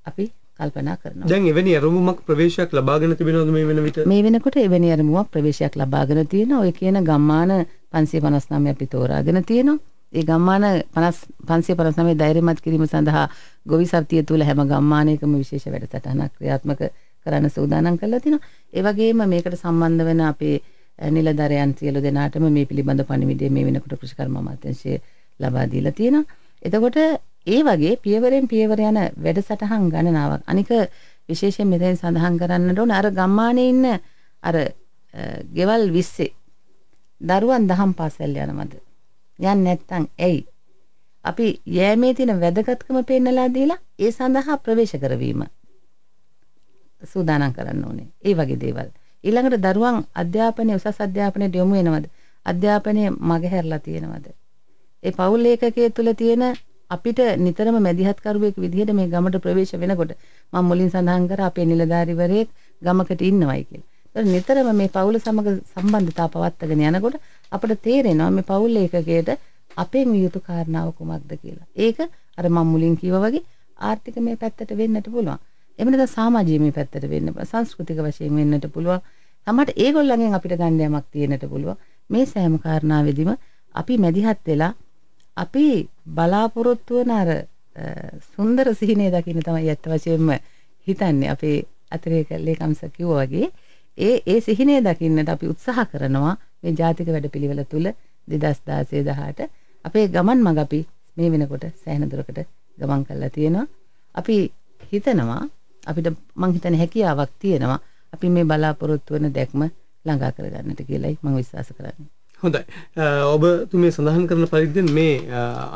Speaker 4: අපි කල්පනා කරනවා.
Speaker 2: දැන් එවැනි අරමුමක් ප්‍රවේශයක් ලබාගෙන තිබෙනවද මේ වෙන විට? මේ
Speaker 4: වෙනකොට එවැනි අරමුමක් ප්‍රවේශයක් ලබාගෙන තියෙනවා. ඔය කියන ගම්මාන 559 අපි තෝරාගෙන තියෙනවා. ඒ ගම්මාන 50 559 ධෛර්යමත් කිරීම සඳහා ගොවි සර්තිය තුල හැම ගම්මානයකම විශේෂ වැඩසටහනක් ක්‍රියාත්මක කරන්න සූදානම් කරලා තිනවා. ඒ වගේම මේකට සම්බන්ධ වෙන අපේ නිලධරයන් සියලු දෙනාටම මේ පිළිබඳ පණිවිඩය මේ වෙනකොට කෘෂිකර්ම අමාත්‍යංශය ලබා දීලා තියෙනවා. එතකොට ඒ වගේ පියවරෙන් පියවර යන වැඩසටහන් ගණනාවක්. අනික විශේෂයෙන් මෙතෙන් සඳහන් කරන්නට ඕන අර ගම්මානයේ ඉන්න අර ගෙවල් 20 දරුවන් දහම් පාසල් යනවද? යන්නේ නැත්නම් ඇයි? අපි යෑමේ තියෙන වැදගත්කම පෙන්නලා දීලා ඒ සඳහා ප්‍රවේශ කරවීම සූදානම් කරන්න ඕනේ. ඒ වගේ දේවල්. ඊළඟට දරුවන් අධ්‍යාපනයේ උසස් අධ්‍යාපනයට යොමු වෙනවද? අධ්‍යාපනයේ මගහැරලා තියෙනවද? ඒ පවුල් ඒකකයේ තුල තියෙන අපිට නිතරම මැදිහත්කරුවෙක් විදිහට මේ ගමට ප්‍රවේශ වෙනකොට මම මුලින් සඳහන් කර අපේ නිලධාරිවරයෙක් ගමකට ඉන්නවයි කියලා. ඒත් නිතරම මේ පවුල සමග සම්බන්ධතාව පවත්වාගෙන යනකොට අපිට තේරෙනවා මේ පවුල් ඒකකයට අපේ මියුතු කාරණාව කුමක්ද කියලා. ඒක අර මම මුලින් කිව්වා වගේ ආර්ථිකමය පැත්තට වෙන්නට පුළුවන්. එහෙම නැත්නම් සමාජීයමේ පැත්තට වෙන්න සංස්කෘතික වශයෙන් වෙන්නට පුළුවන්. තමට ඒගොල්ලන්ගෙන් අපිට ගන්න යමක් තියෙන්නට පුළුවන්. මේ සෑම කාරණාවෙදිම අපි මැදිහත් වෙලා අපි බලාපොරොත්තු වෙන අර සුන්දර සිහිනේ දකින්න තමයි ඇත්ත වශයෙන්ම හිතන්නේ. අපේ අතිරේක ලේකම්ස කිව්වා වගේ ඒ ඒ සිහිනේ දකින්නට අපි උත්සාහ කරනවා මේ ජාතික වැඩපිළිවෙල තුල 2016 18 අපේ ගමන් මඟ අපි මේ වෙනකොට සෑහෙන දුරකට ගමන් කරලා තියෙනවා. අපි හිතනවා අපිට මං හිතන්නේ හැකියාවක් තියෙනවා. අපි මේ බලාපොරොත්තු වෙන දැක්ම ළඟා කරගන්නට කියලායි මම විශ්වාස කරන්නේ.
Speaker 2: හොඳයි. ඔබ තුමේ සඳහන් කරන පරිද්දෙන් මේ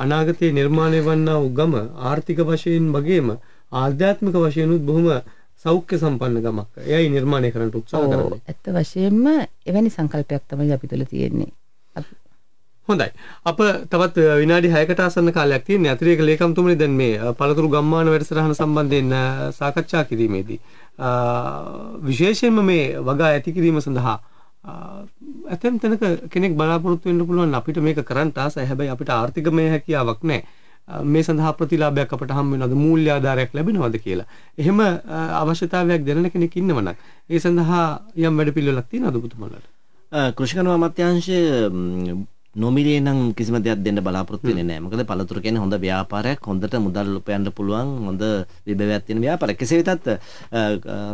Speaker 2: අනාගතයේ නිර්මාණය වන්නා වූ ගම ආර්ථික වශයෙන් වගේම ආධ්‍යාත්මික වශයෙන් බොහොම සෞඛ්‍ය සම්පන්න ගමක්. එයයි නිර්මාණය කරන්න උත්සාහ කරන්නේ.
Speaker 4: ඇත්ත වශයෙන්ම එවැනි සංකල්පයක් තමයි අපි තුළ තියෙන්නේ.
Speaker 2: හොඳයි. අප තවත් විනාඩි 6කට ආසන්න කාලයක් තියෙනවා. අතිරේක ලේකම්තුමනි දැන් මේ පළතුරු ගම්මාන වැඩසටහන සම්බන්ධයෙන් සාකච්ඡා කිරීමේදී විශේෂයෙන්ම මේ වගා ඇති කිරීම සඳහා ඇතැම් තැනක කෙනෙක් බලාපොරොත්තු වෙන්න පුළුවන් අපිට මේක කරන්න ආසයි. හැබැයි අපිට ආර්ථිකමය හැකියාවක් නැහැ. මේ සඳහා ප්‍රතිලාභයක් අපට හම් වෙනවද මූල්‍ය ආධාරයක් ලැබෙනවද කියලා. එහෙම අවශ්‍යතාවයක් දැනෙන කෙනෙක් ඉන්නව නම් ඒ සඳහා යම් වැඩපිළිවෙලක් තියෙනවද ඔබතුමාලට?
Speaker 3: කෘෂිකර්ම අමාත්‍යාංශයේ නොමිලේ නම් කිසිම දෙයක් දෙන්න බලාපොරොත්තු වෙන්නේ නැහැ. මොකද පළතුරු කියන්නේ හොඳ ව්‍යාපාරයක්, හොඳට මුදල් උපයන්න පුළුවන්, හොඳ විභවයක් තියෙන ව්‍යාපාරයක්. කෙසේ වෙතත්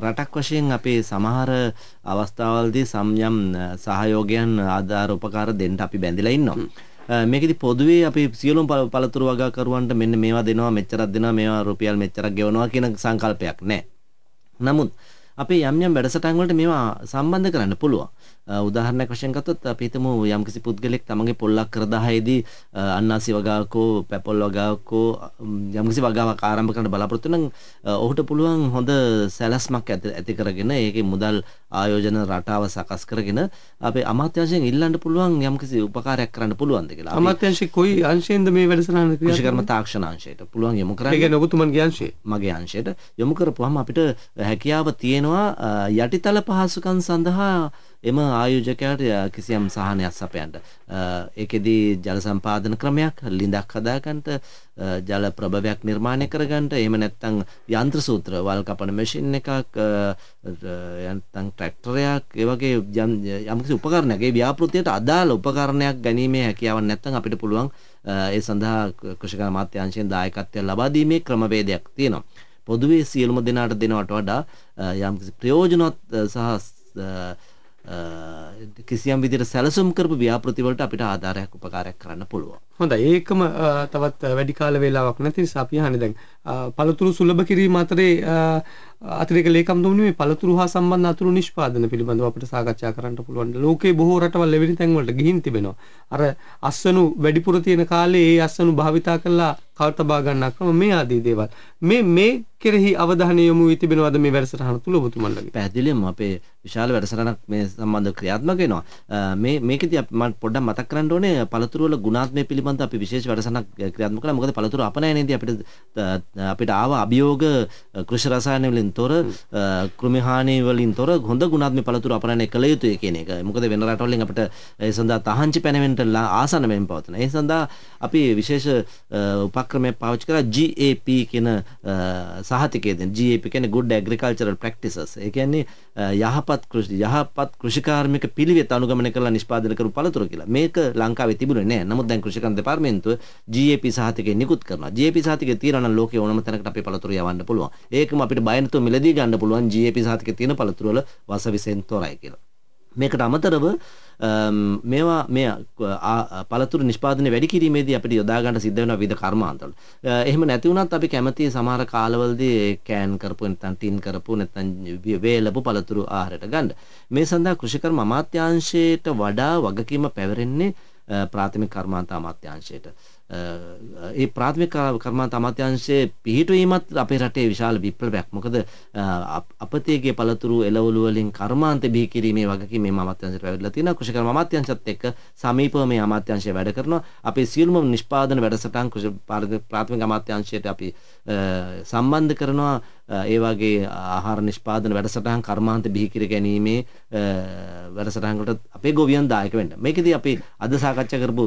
Speaker 3: රටක් වශයෙන් අපේ සමහර අවස්ථාවල්දී සම්යම් සහයෝගයන් ආධාර උපකාර දෙන්න අපි බැඳිලා ඉන්නවා. මේකෙදි පොදුවේ අපි සියලුම පළතුරු වගකරුවන්ට මෙන්න මේවා දෙනවා මෙච්චරක් දෙනවා මේවා රුපියල් මෙච්චරක් ගෙවනවා කියන සංකල්පයක් නැහැ. නමුත් අපි යම් යම් වැඩසටහන් වලට මේවා සම්බන්ධ කරන්න පුළුවන්. උදාහරණයක් වශයෙන් ගත්තොත් අපි හිතමු යම්කිසි පුද්ගලෙක් තමගේ පොල්ලක් කර 10ේදී අන්නාසි වගාවකෝ පැපොල් වගාවකෝ යම්කිසි වගාවක් ආරම්භ කරන්න බලාපොරොත්තු නම් ඔහුට පුළුවන් හොඳ සැලැස්මක් ඇති කරගෙන ඒකේ මුදල් ආයෝජන රටාව සකස් කරගෙන අපේ අමාත්‍යංශයෙන් ඉල්ලන්න පුළුවන් යම්කිසි උපකාරයක් කරන්න පුළුවන්ද කියලා. අමාත්‍යංශේ
Speaker 2: කොයි අංශයෙන්ද මේ වැඩසටහන
Speaker 3: ක්‍රියාත්මක කර්ම තාක්ෂණ අංශයට පුළුවන් යොමු කරන්නේ. ඒ කියන්නේ ඔබතුමන්ගේ අංශය. මගේ අංශයට යොමු කරපුවාම අපිට හැකියාව තියෙන තියෙනවා යටිතල පහසුකම් සඳහා එම ආයෝජකයාට කිසියම් සහනයක් සපයන්න. ඒකෙදී ජල සම්පාදන ක්‍රමයක් ලිඳක් හදාගන්නට ජල ප්‍රභවයක් නිර්මාණය කරගන්නට එහෙම නැත්නම් යන්ත්‍ර සූත්‍ර වල් කපන මැෂින් එකක් නැත්නම් ට්‍රැක්ටරයක් ඒ වගේ යම්කිසි උපකරණයක් ඒ ව්‍යාපෘතියට අදාළ උපකරණයක් ගැනීමේ හැකියාවක් නැත්නම් අපිට පුළුවන් ඒ සඳහා කෘෂිකර්ම මාත්‍යංශයෙන් දායකත්වය ලබා දීමේ ක්‍රමවේදයක් තියෙනවා. පොදුවේ සියලුම දෙනාට දෙනවට වඩා යම්කිසි ප්‍රයෝජනවත් සහ කිසියම් විදිහට සැලසුම් කරපු ව්‍යාපෘති වලට අපිට ආධාරයක් උපකාරයක් කරන්න පුළුවන්.
Speaker 2: හොඳයි ඒකම තවත් වැඩි කාල වේලාවක් නැති නිසා අපි අහන්නේ දැන් පළතුරු සුලභ කිරීම අතරේ අතිරේක ලේකම්තුමනි මේ පළතුරු හා සම්බන්ධ අතුරු නිෂ්පාදන පිළිබඳව අපිට සාකච්ඡා කරන්න පුළුවන්. ලෝකේ බොහෝ රටවල් එවැනි තැන් වලට ගිහින් තිබෙනවා. අර අස්වනු වැඩිපුර තියෙන කාලේ ඒ අස්වනු භාවිතා කරලා කවර තබා ගන්න ක්‍රම මේ ආදී දේවල්. මේ මේ කෙරෙහි අවධානය යොමු වී තිබෙනවද මේ වැඩසටහන තුල ඔබතුමන්ලගේ? පැහැදිලිවම අපේ විශාල වැඩසටහනක් මේ සම්බන්ධව ක්‍රියාත්මක වෙනවා.
Speaker 3: මේ මේකදී අපි මම පොඩ්ඩක් මතක් කරන්න ඕනේ පළතුරු වල ගුණාත්මය පිළිබඳව අපි විශේෂ වැඩසටහනක් ක්‍රියාත්මක කළා. මොකද පළතුරු අපනයනයේදී අපිට අපිට ආව අභියෝග කෘෂි රසායන වලින් තොර කෘමි හානි වලින් තොර හොඳ ගුණාත්මක පළතුරු අපරණය කළ යුතුයි කියන එක. මොකද වෙන රටවලින් අපිට ඒ සඳහා තහංචි පැනවෙන්න ආසන මෙන් පවතන. ඒ සඳහා අපි විශේෂ උපක්‍රමයක් පාවිච්චි කරා GAP කියන සහතිකය දෙන. GAP කියන්නේ good agricultural practices. ඒ කියන්නේ යහපත් කෘෂි යහපත් කෘෂිකාර්මික පිළිවෙත අනුගමනය කරලා නිෂ්පාදනය කරපු පළතුරු කියලා. මේක ලංකාවේ තිබුණේ නැහැ. නමුත් දැන් කෘෂිකර්ම දෙපාර්තමේන්තුව GAP සහතිකය නිකුත් කරනවා. GAP සහතිකය තියනවා නම් ලෝකේ ඕනම තැනකට අපේ පළතුරු යවන්න පුළුවන්. ඒකම අපිට බය නැතුව මිලදී ගන්න පුළුවන් GAP සහතිකයේ තියෙන පළතුරු වල වස විසෙන් තොරයි කියලා. මේකට අමතරව මේවා මේ පළතුරු නිෂ්පාදනය වැඩි කිරීමේදී අපිට යොදා ගන්න සිද්ධ වෙන විවිධ කර්මාන්තවල. එහෙම නැති වුණත් අපි කැමති සමහර කාලවලදී කෑන් කරපු නැත්නම් ටින් කරපු නැත්නම් වේලපු පළතුරු ආහාරයට ගන්න. මේ සඳහා කෘෂිකර්ම අමාත්‍යාංශයට වඩා වගකීම පැවරෙන්නේ ප්‍රාථමික කර්මාන්ත අමාත්‍යාංශයට. ඒ ප්‍රාථමික කර්මාන්ත අමාත්‍යාංශයේ පිහිටවීමත් අපේ රටේ විශාල විප්ලවයක්. මොකද අපතේගේ පළතුරු එළවලු වලින් කර්මාන්ත බිහි කිරීමේ වගකීම මේ අමාත්‍යාංශයට ලැබිලා තියෙනවා. කෘෂි කර්ම අමාත්‍යාංශත් එක්ක සමීපව මේ අමාත්‍යාංශය වැඩ කරනවා. අපේ සියලුම නිෂ්පාදන වැඩසටහන් කෘෂි ප්‍රාථමික අමාත්‍යාංශයට අපි සම්බන්ධ කරනවා. ඒ වගේ ආහාර නිෂ්පාදන වැඩසටහන් කර්මාන්ත බිහි කර ගැනීමේ වැඩසටහන් වලට අපේ ගොවියන් දායක වෙන්න. මේකදී අපි අද සාකච්ඡා කරපු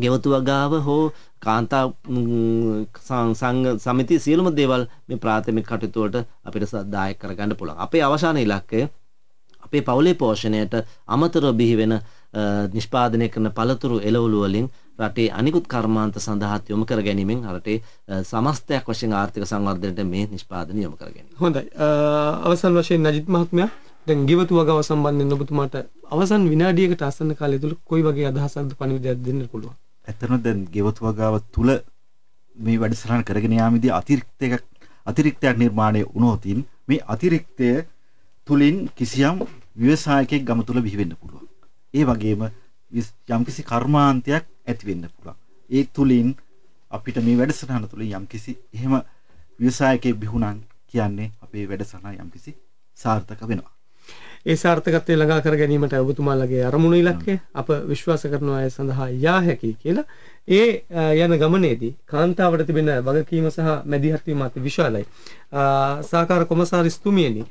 Speaker 3: ගෙවතුව ගාව හෝ කාන්තා සංඝ සමිති සියලුම දේවල් මේ ප්‍රාථමික කටයුතු වලට අපිට සදායක කරගන්න පුළුවන්. අපේ අවසාන ඉලක්කය අපේ පවුලේ පෝෂණයට අමතරව බිහි වෙන නිෂ්පාදනය කරන පළතුරු එළවලු වලින් රටේ අනිකුත් කර්මාන්ත සඳහා යොමු කර ගැනීමෙන් රටේ සමස්තයක් වශයෙන් ආර්ථික සංවර්ධනයට මේ නිෂ්පාදන යොමු කර ගැනීම.
Speaker 2: හොඳයි. අවසන් වශයෙන් නජිත් මහත්මයා දැන් ගෙවතු වගාව සම්බන්ධයෙන් ඔබතුමාට අවසන් විනාඩියකට අසන්න කාලය තුල කොයි වගේ අදහසක්ද පණිවිඩයක් දෙන්න පුළුවන්?
Speaker 1: ඇත්තටම දැන් ගෙවතු වගාව තුල මේ වැඩසටහන කරගෙන යාමේදී අතිරික්තයක් අතිරික්තයක් නිර්මාණය වුණොතින් මේ අතිරික්තය තුලින් කිසියම් ව්‍යවසායකයෙක් ගම තුල බිහි වෙන්න පුළුවන්. ඒ වගේම යම්කිසි කර්මාන්තයක් ඇති වෙන්න පුළුවන්. ඒ තුලින් අපිට මේ වැඩසටහන තුලින් යම්කිසි එහෙම ව්‍යවසායකයෙක් බිහුණන් කියන්නේ අපේ වැඩසටහන යම්කිසි සාර්ථක වෙනවා.
Speaker 2: ඒ සාර්ථකත්වය ළඟා කර ගැනීමට ඔබතුමාලගේ අරමුණු ඉලක්කය අප විශ්වාස කරනවා ඒ සඳහා යා හැකියි කියලා. ඒ යන ගමනේදී කාන්තාවට තිබෙන වගකීම සහ මැදිහත් වීම අති විශාලයි. සහකාර කොමසාරිස්තුමියනි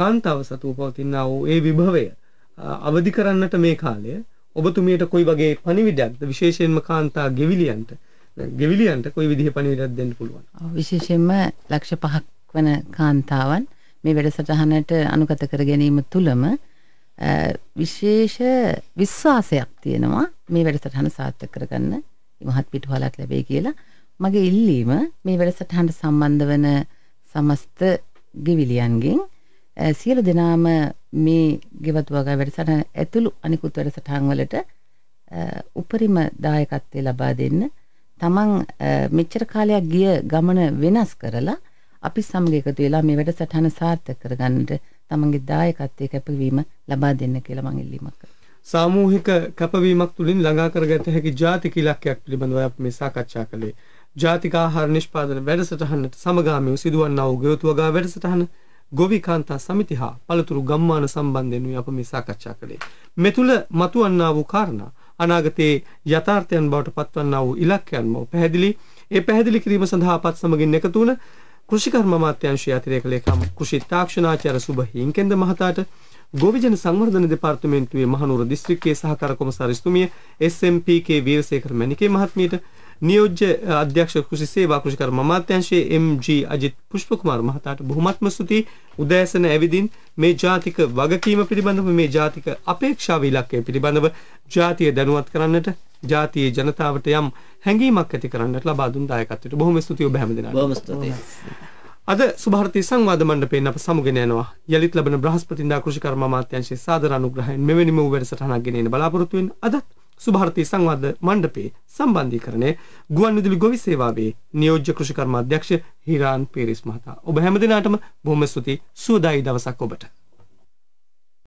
Speaker 2: කාන්තාව සතු උපවතිනා වූ ඒ විභවය අවදි කරන්නට මේ කාලය ඔබතුමියට කොයි වගේ පණිවිඩයක්ද විශේෂයෙන්ම කාන්තා ගෙවිලියන්ට ගෙවිලියන්ට කොයි විදිහ පණිවිඩයක් දෙන්න පුළුවන්.
Speaker 4: විශේෂයෙන්ම ලක්ෂ පහක් වන කාන්තාවන් මේ වැඩසටහනට අනුගත කර ගැනීම තුළම විශේෂ විශ්වාසයක් තියෙනවා මේ වැඩසටහන සාර්ථක කරගන්න මහත් පිටුවලක් ලැබේ කියලා මගේ ඉල්ලීම මේ වැඩසටහනට සම්බන්ධ වන සමස්ත ගෙවිලියන්ගෙන් සියලු දෙනාම මේ ගෙවතු වගා වැඩසටහන ඇතුළු අනිකුත් වැඩසටහන් වලට උපරිම දායකත්වය ලබා දෙන්න තමන් මෙච්චර කාලයක් ගිය ගමන වෙනස් කරලා අපි සමග එකතු වෙලා මේ වැඩසටහන සාර්ථක කරගන්නට තමන්ගේ දායකත්වයේ කැපවීම ලබා දෙන්න කියලා මම ඉල්ලීමක් කරනවා.
Speaker 2: සාමූහික කැපවීමක් තුළින් ළඟා කරගත හැකි ජාතික ඉලක්කයක් පිළිබඳව අපි මේ සාකච්ඡා කළේ. ජාතික ආහාර නිෂ්පාදන වැඩසටහනට සමගාමීව සිදුවන්නා වූ ගයතුවගා වැඩසටහන ගොවිකාන්තා සමිති හා පළතුරු ගම්මාන සම්බන්ධයෙන් අප මේ සාකච්ඡා කළේ. මෙතුළ මතුවන්නා වූ කාරණා අනාගතයේ යථාර්ථයන් බවට පත්වන්නා වූ ඉලක්කයන්ම පැහැදිලි ඒ පැහැදිලි කිරීම සඳහා අපත් සමගින් එකතු වුණ කෘෂිකර්ම අමාත්‍යාංශයේ අතිරේක ලේකම් කෘෂි තාක්ෂණාචාර්ය සුභ හින්කෙන්ද මහතාට ගොවිජන සංවර්ධන දෙපාර්තමේන්තුවේ මහනුවර දිස්ත්‍රික්කයේ සහකාර කොමසාරිස්තුමිය SMP.K. වීරසේකර මණිකේ මහත්මියට නියෝජ්‍ය අධ්‍යක්ෂ කෘෂි සේවා කෘෂිකර්ම අමාත්‍යාංශයේ MG අජිත් පුෂ්පකුමාර මහතාට බොහොමත්ම ස්තුතියි උදෑසන ඇවිදින් මේ ජාතික වගකීම පිළිබඳව මේ ජාතික අපේක්ෂාව ඉලක්කය පිළිබඳව ජාතිය දැනුවත් කරන්නට ජාතියේ ජනතාවට යම් හැඟීමක් ඇති කරන්නට ලබා දුන් දායකත්වයට බොහොම ස්තුතියි ඔබ හැමදෙනාට. බොහොම ස්තුතියි. අද සුභාරතී සංවාද මණ්ඩපයෙන් අප සමුගෙන යනවා. යලිත් ලැබෙන බ්‍රහස්පතින්දා කෘෂි කර්ම අමාත්‍යාංශයේ සාදර අනුග්‍රහයෙන් මෙවැනිම වූ වැඩසටහනක් ගෙනෙන්න බලාපොරොත්තු වෙන අදත් සුභාරතී සංවාද මණ්ඩපයේ සම්බන්ධීකරණය ගුවන්විදුලි ගොවි සේවාවේ නියෝජ්‍ය කෘෂි කර්ම අධ්‍යක්ෂ හිරාන් පීරිස් මහතා. ඔබ හැමදෙනාටම බොහොම ස්තුතියි. සුවදායි දවසක් ඔබට.